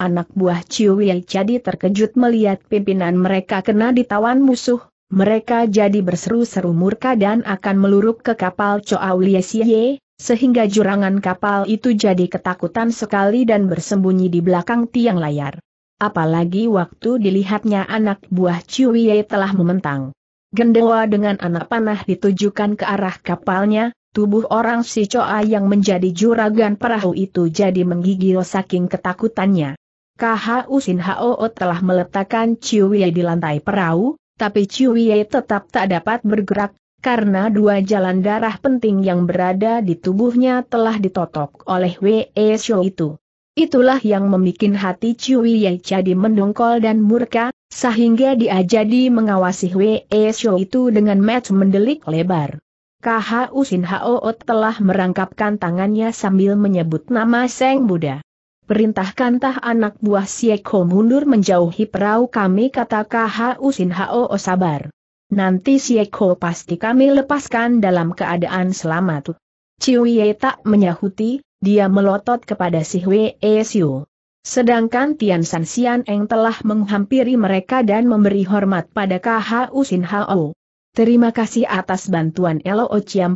Anak buah Chiu Wei jadi terkejut melihat pimpinan mereka kena ditawan musuh, mereka jadi berseru-seru murka dan akan meluruk ke kapal Chow Liesia, sehingga jurangan kapal itu jadi ketakutan sekali dan bersembunyi di belakang tiang layar apalagi waktu dilihatnya anak buah Ciuye telah mementang. Gendewa dengan anak panah ditujukan ke arah kapalnya, tubuh orang si Coa yang menjadi juragan perahu itu jadi menggigil saking ketakutannya. KHU Sin Hao telah meletakkan Ciuye di lantai perahu, tapi Ciuye tetap tak dapat bergerak, karena dua jalan darah penting yang berada di tubuhnya telah ditotok oleh Wei Shou itu. Itulah yang membuat hati Cui Ye jadi mendongkol dan murka, sehingga dia jadi mengawasi Wei Show itu dengan match mendelik lebar. KHU Sin Haoot telah merangkapkan tangannya sambil menyebut nama Seng Buddha. Perintahkan tah anak buah Sieko mundur menjauhi perahu kami kata KHU Sin Hao sabar. Nanti Sieko pasti kami lepaskan dalam keadaan selamat. Ye tak menyahuti, dia melotot kepada si Hwe e Siu. Sedangkan Tian San Sian Eng telah menghampiri mereka dan memberi hormat pada KHU Sin Hao. Terima kasih atas bantuan Elo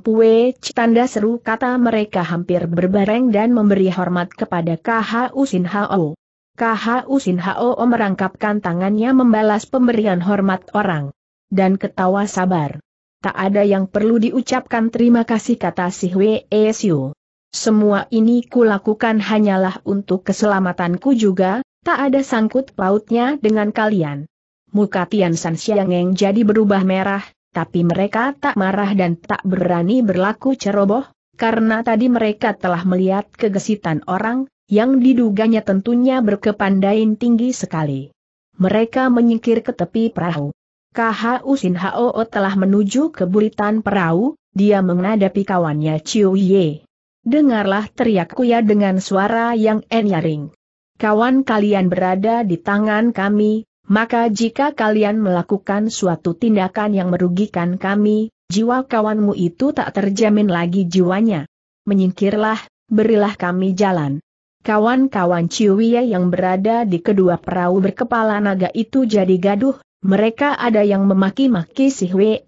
Pue, tanda seru kata mereka hampir berbareng dan memberi hormat kepada KHU Sin Hao. KHU Sin Hao merangkapkan tangannya membalas pemberian hormat orang. Dan ketawa sabar. Tak ada yang perlu diucapkan terima kasih kata si Hwe e Siu. Semua ini kulakukan hanyalah untuk keselamatanku juga, tak ada sangkut pautnya dengan kalian. Muka Tian San Xiangeng jadi berubah merah, tapi mereka tak marah dan tak berani berlaku ceroboh, karena tadi mereka telah melihat kegesitan orang, yang diduganya tentunya berkepandaian tinggi sekali. Mereka menyingkir ke tepi perahu. KHU Sin Hao telah menuju ke buritan perahu, dia menghadapi kawannya Chiu Ye. Dengarlah teriakku ya dengan suara yang enyaring. Kawan kalian berada di tangan kami, maka jika kalian melakukan suatu tindakan yang merugikan kami, jiwa kawanmu itu tak terjamin lagi jiwanya. Menyingkirlah, berilah kami jalan. Kawan-kawan ciwia yang berada di kedua perahu berkepala naga itu jadi gaduh, mereka ada yang memaki-maki si Hwe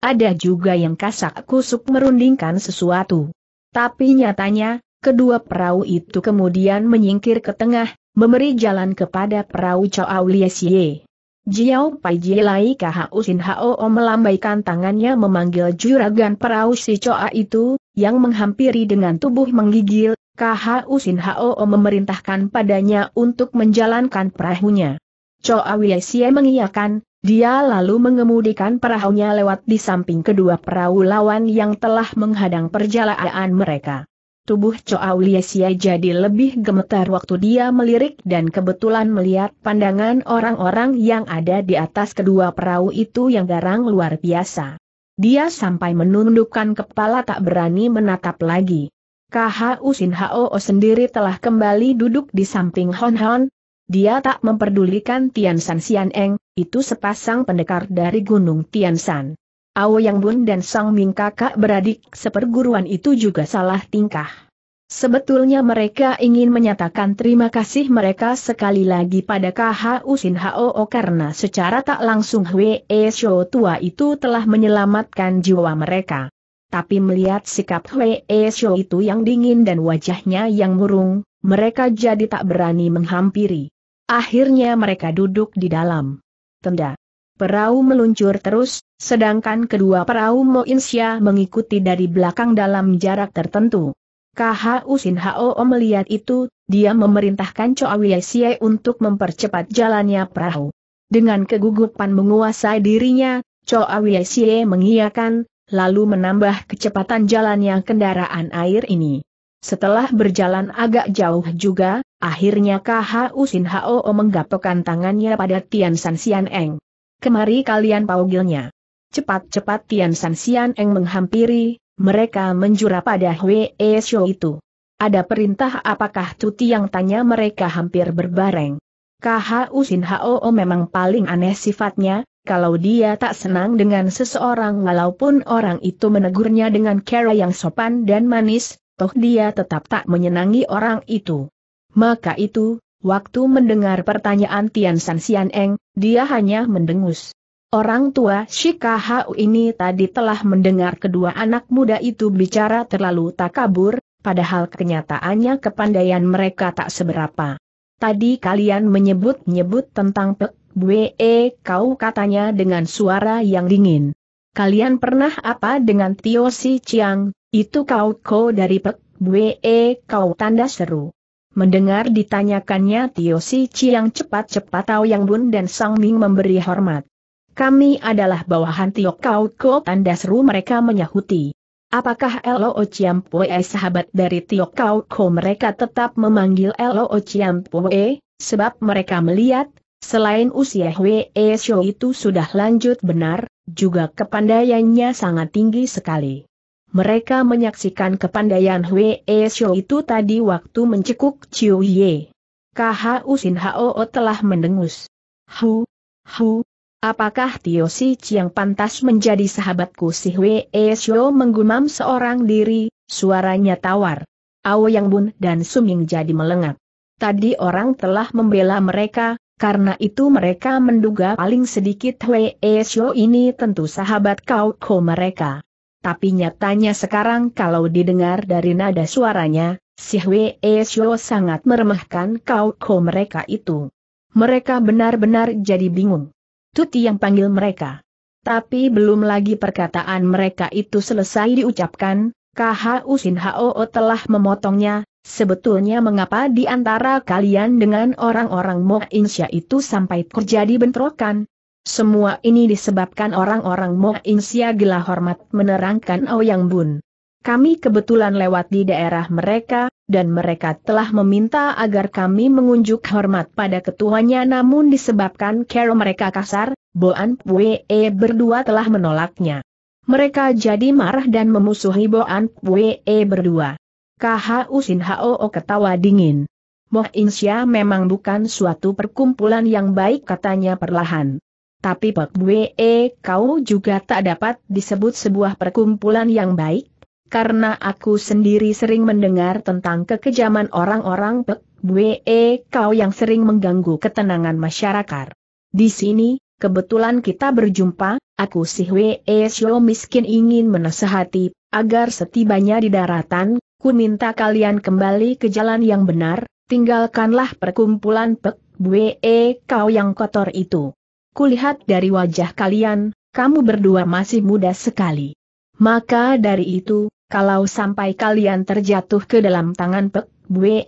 ada juga yang kasak kusuk merundingkan sesuatu. Tapi nyatanya, kedua perahu itu kemudian menyingkir ke tengah, memberi jalan kepada perahu Chao Liesie. Jiao Pai Jielai Usin Hao melambaikan tangannya memanggil juragan perahu si Choa itu, yang menghampiri dengan tubuh menggigil, Usin Hao memerintahkan padanya untuk menjalankan perahunya. Choa Wiesie mengiyakan, dia lalu mengemudikan perahunya lewat di samping kedua perahu lawan yang telah menghadang perjalanan mereka. Tubuh Chow Liesia jadi lebih gemetar waktu dia melirik dan kebetulan melihat pandangan orang-orang yang ada di atas kedua perahu itu yang garang luar biasa. Dia sampai menundukkan kepala tak berani menatap lagi. KHU Sin Hao sendiri telah kembali duduk di samping Hon Hon, dia tak memperdulikan Tian San Xian Eng, itu sepasang pendekar dari Gunung Tian San. Ao Yang Bun dan Sang Ming kakak beradik seperguruan itu juga salah tingkah. Sebetulnya mereka ingin menyatakan terima kasih mereka sekali lagi pada KHU Sin Hoo karena secara tak langsung Hwe e Shou tua itu telah menyelamatkan jiwa mereka. Tapi melihat sikap Hwe e Shou itu yang dingin dan wajahnya yang murung, mereka jadi tak berani menghampiri. Akhirnya mereka duduk di dalam tenda. Perahu meluncur terus, sedangkan kedua perahu Moinsia mengikuti dari belakang dalam jarak tertentu. KHU Usin Hao melihat itu, dia memerintahkan Choawie Wiesie untuk mempercepat jalannya perahu. Dengan kegugupan menguasai dirinya, Choawie Wiesie mengiyakan, lalu menambah kecepatan jalannya kendaraan air ini. Setelah berjalan agak jauh juga, Akhirnya KHU Usin Hao menggapokan tangannya pada Tian San Sian Eng. Kemari kalian panggilnya. Cepat-cepat Tian San Sian Eng menghampiri, mereka menjura pada E Shou itu. Ada perintah apakah Tuti yang tanya mereka hampir berbareng. KHU Usin Hao memang paling aneh sifatnya, kalau dia tak senang dengan seseorang walaupun orang itu menegurnya dengan cara yang sopan dan manis, toh dia tetap tak menyenangi orang itu. Maka itu, waktu mendengar pertanyaan Tian San Sian Eng, dia hanya mendengus. Orang tua Shika Hau ini tadi telah mendengar kedua anak muda itu bicara terlalu takabur, padahal kenyataannya kepandaian mereka tak seberapa. Tadi kalian menyebut-nyebut tentang Pek Bwe kau katanya dengan suara yang dingin. Kalian pernah apa dengan Tio Si Chiang, itu kau kau dari Pek Bwe kau tanda seru. Mendengar ditanyakannya Tio Si Chiang cepat-cepat tahu Yang Bun dan Sang Ming memberi hormat. Kami adalah bawahan Tio Kau Ko tanda seru mereka menyahuti. Apakah Lo Chiam Pue sahabat dari Tio Kau Ko mereka tetap memanggil Lo Chiam Pue, sebab mereka melihat, selain usia Hwe Shou itu sudah lanjut benar, juga kepandaiannya sangat tinggi sekali mereka menyaksikan kepandaian Hwee Shou itu tadi waktu mencekuk Chiu Ye. Kha Sin Hao telah mendengus. Hu, hu, apakah Tio Si Chiang pantas menjadi sahabatku si Hwee Shou menggumam seorang diri, suaranya tawar. Ao Yang Bun dan Suming jadi melengak. Tadi orang telah membela mereka, karena itu mereka menduga paling sedikit Hwee Shou ini tentu sahabat kau ko mereka tapi nyatanya sekarang kalau didengar dari nada suaranya, si Hwee Shio sangat meremehkan kau ko mereka itu. Mereka benar-benar jadi bingung. Tuti yang panggil mereka. Tapi belum lagi perkataan mereka itu selesai diucapkan, KHU Sin Hao telah memotongnya, sebetulnya mengapa di antara kalian dengan orang-orang Mo Insya itu sampai terjadi bentrokan, semua ini disebabkan orang-orang Mohinsya Insia gila hormat menerangkan Ouyang Bun. Kami kebetulan lewat di daerah mereka, dan mereka telah meminta agar kami mengunjuk hormat pada ketuanya namun disebabkan cara mereka kasar, Boan Pue berdua telah menolaknya. Mereka jadi marah dan memusuhi Boan Pue berdua. KHU Sin H.O.O. ketawa dingin. Moh Insya memang bukan suatu perkumpulan yang baik katanya perlahan. Tapi Pak Bwe eh, kau juga tak dapat disebut sebuah perkumpulan yang baik, karena aku sendiri sering mendengar tentang kekejaman orang-orang Pak Bwe eh, kau yang sering mengganggu ketenangan masyarakat. Di sini, kebetulan kita berjumpa, aku si Hwe eh, Sio miskin ingin menasehati, agar setibanya di daratan, ku minta kalian kembali ke jalan yang benar, tinggalkanlah perkumpulan Pek Bwe kau yang kotor itu. Kulihat dari wajah kalian, kamu berdua masih muda sekali. Maka dari itu, kalau sampai kalian terjatuh ke dalam tangan Pek Bwe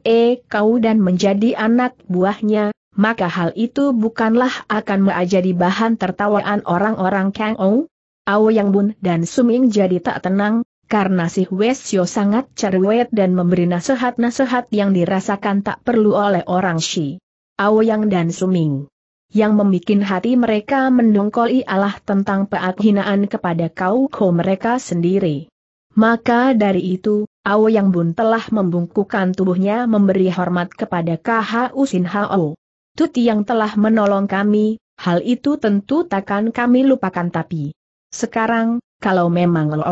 kau dan menjadi anak buahnya, maka hal itu bukanlah akan menjadi bahan tertawaan orang-orang Kang Ou. Ao Yang Bun dan Suming jadi tak tenang, karena si Wesio sangat cerewet dan memberi nasihat-nasihat yang dirasakan tak perlu oleh orang Shi. Ao Yang dan Suming yang membuat hati mereka mendongkol ialah tentang hinaan kepada kau ko mereka sendiri. Maka dari itu, Ao Yang Bun telah membungkukkan tubuhnya memberi hormat kepada KHU Sin Hao. Tuti yang telah menolong kami, hal itu tentu takkan kami lupakan tapi. Sekarang, kalau memang Lo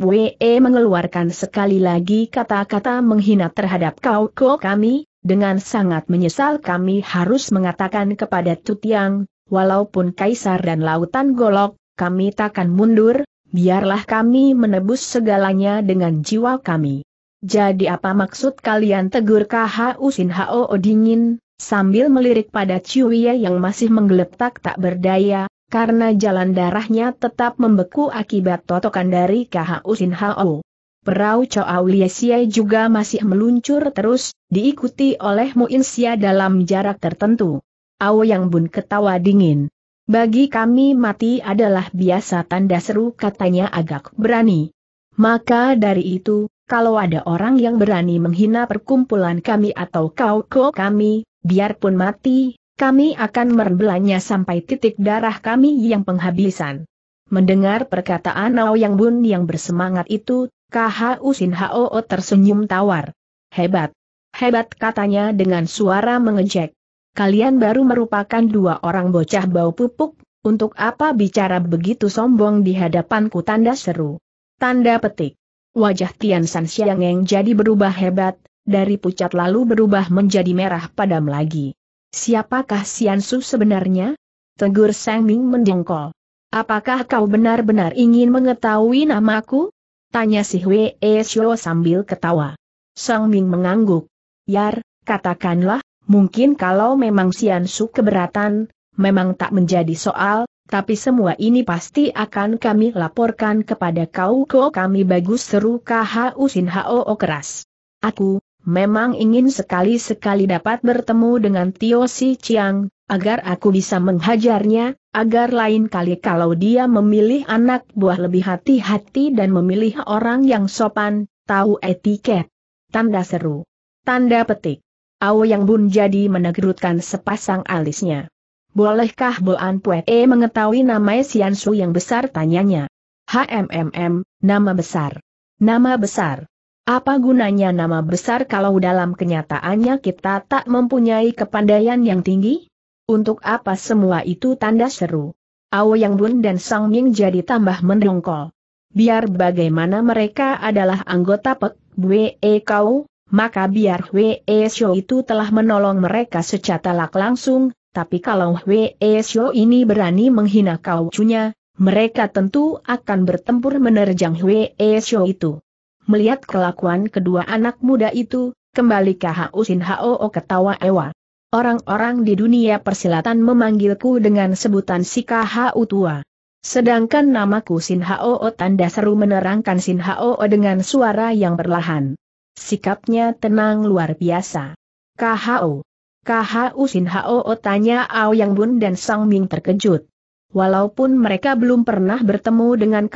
We Pue mengeluarkan sekali lagi kata-kata menghina terhadap kau ko kami, dengan sangat menyesal kami harus mengatakan kepada Tutiang, walaupun Kaisar dan Lautan Golok, kami takkan mundur, biarlah kami menebus segalanya dengan jiwa kami. Jadi apa maksud kalian tegur KHU Sin Hao dingin, sambil melirik pada Chiuye yang masih menggeletak tak berdaya, karena jalan darahnya tetap membeku akibat totokan dari KHU Sin Hao. Perahu Chow Liesia juga masih meluncur terus, diikuti oleh Muinsia dalam jarak tertentu. Ao Yang Bun ketawa dingin. Bagi kami mati adalah biasa tanda seru katanya agak berani. Maka dari itu, kalau ada orang yang berani menghina perkumpulan kami atau kau kau kami, biarpun mati, kami akan merbelanya sampai titik darah kami yang penghabisan. Mendengar perkataan Ao Yang Bun yang bersemangat itu, KHU Usin Hoo tersenyum tawar. Hebat. Hebat katanya dengan suara mengejek. Kalian baru merupakan dua orang bocah bau pupuk, untuk apa bicara begitu sombong di hadapanku tanda seru. Tanda petik. Wajah Tian San Xiangeng jadi berubah hebat, dari pucat lalu berubah menjadi merah padam lagi. Siapakah Sian Su sebenarnya? Tegur Sang Ming mendengkol. Apakah kau benar-benar ingin mengetahui namaku? Tanya si Hui E Shio sambil ketawa. Sang Ming mengangguk. Yar, katakanlah, mungkin kalau memang Sian Su keberatan, memang tak menjadi soal, tapi semua ini pasti akan kami laporkan kepada kau ko kami bagus seru KHU Sin Hao keras. Aku, memang ingin sekali-sekali dapat bertemu dengan Tio Si Chiang, agar aku bisa menghajarnya, agar lain kali kalau dia memilih anak buah lebih hati-hati dan memilih orang yang sopan, tahu etiket. Tanda seru. Tanda petik. Ao Yang Bun jadi menegrutkan sepasang alisnya. Bolehkah Boan Pue e mengetahui nama Sian Su yang besar tanyanya? HMMM, nama besar. Nama besar. Apa gunanya nama besar kalau dalam kenyataannya kita tak mempunyai kepandaian yang tinggi? Untuk apa semua itu tanda seru? Ao Yang Bun dan Sang Ming jadi tambah mendongkol. Biar bagaimana mereka adalah anggota Pek Bwe e Kau, maka biar Hwe Shou itu telah menolong mereka secara lak langsung, tapi kalau Hwe Shou ini berani menghina kau cunya, mereka tentu akan bertempur menerjang Hwe Shou itu. Melihat kelakuan kedua anak muda itu, kembali ke Hausin Hao ketawa ewa. Orang-orang di dunia persilatan memanggilku dengan sebutan Sika Hau Tua. Sedangkan namaku Sin Hao o, tanda seru menerangkan Sin Hao o dengan suara yang perlahan. Sikapnya tenang luar biasa. Khao. U Sin Hao o, tanya Ao Yang Bun dan Sang Ming terkejut. Walaupun mereka belum pernah bertemu dengan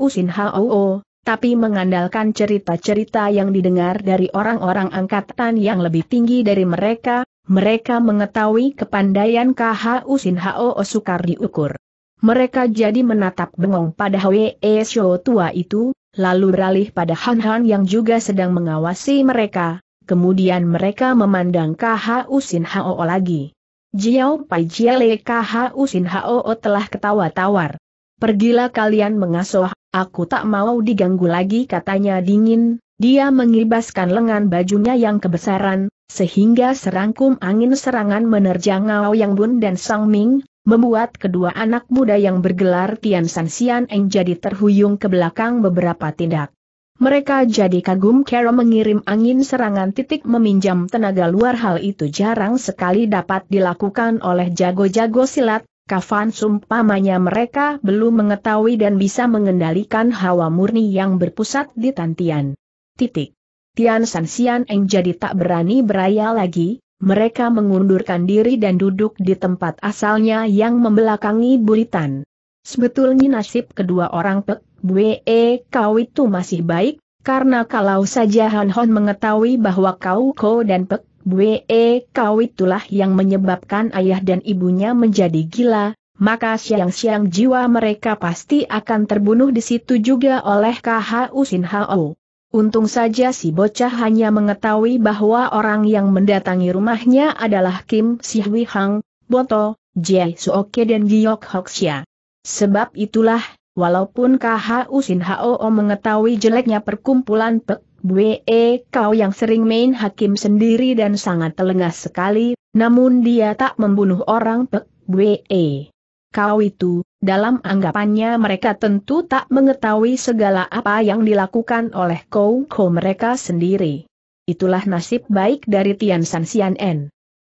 U Sin Hao, o, tapi mengandalkan cerita-cerita yang didengar dari orang-orang angkatan yang lebih tinggi dari mereka, mereka mengetahui kepandaian KHU Sin Hao Osukar diukur. Mereka jadi menatap bengong pada Hwe e Sho tua itu, lalu beralih pada Han Han yang juga sedang mengawasi mereka, kemudian mereka memandang KHU Sin Hao lagi. Jiao Pai Jiale KHU Sin Hao telah ketawa tawar. Pergilah kalian mengasuh, aku tak mau diganggu lagi katanya dingin, dia mengibaskan lengan bajunya yang kebesaran, sehingga serangkum angin serangan menerjang Ngao Yang Bun dan Sang Ming, membuat kedua anak muda yang bergelar Tian San Xian Eng jadi terhuyung ke belakang beberapa tindak. Mereka jadi kagum Kero mengirim angin serangan titik meminjam tenaga luar hal itu jarang sekali dapat dilakukan oleh jago-jago silat, kafan sumpamanya mereka belum mengetahui dan bisa mengendalikan hawa murni yang berpusat di Tantian. Titik. Tian San Sian Eng jadi tak berani beraya lagi, mereka mengundurkan diri dan duduk di tempat asalnya yang membelakangi buritan. Sebetulnya nasib kedua orang Pek Bwe Kau itu masih baik, karena kalau saja Han Hon mengetahui bahwa Kau kau dan Pek Bwe eh, kau itulah yang menyebabkan ayah dan ibunya menjadi gila, maka siang-siang jiwa mereka pasti akan terbunuh di situ juga oleh KHU Sin Hao. Untung saja si bocah hanya mengetahui bahwa orang yang mendatangi rumahnya adalah Kim Siwi Hang, Boto, Jae Suoke dan Giyok Hoxia. Sebab itulah, walaupun KHU Sin Hao mengetahui jeleknya perkumpulan Pek Bwe kau yang sering main hakim sendiri dan sangat telengah sekali, namun dia tak membunuh orang Pek Bwe. Kau itu, dalam anggapannya mereka tentu tak mengetahui segala apa yang dilakukan oleh kau, kau mereka sendiri. Itulah nasib baik dari Tian San Sian En.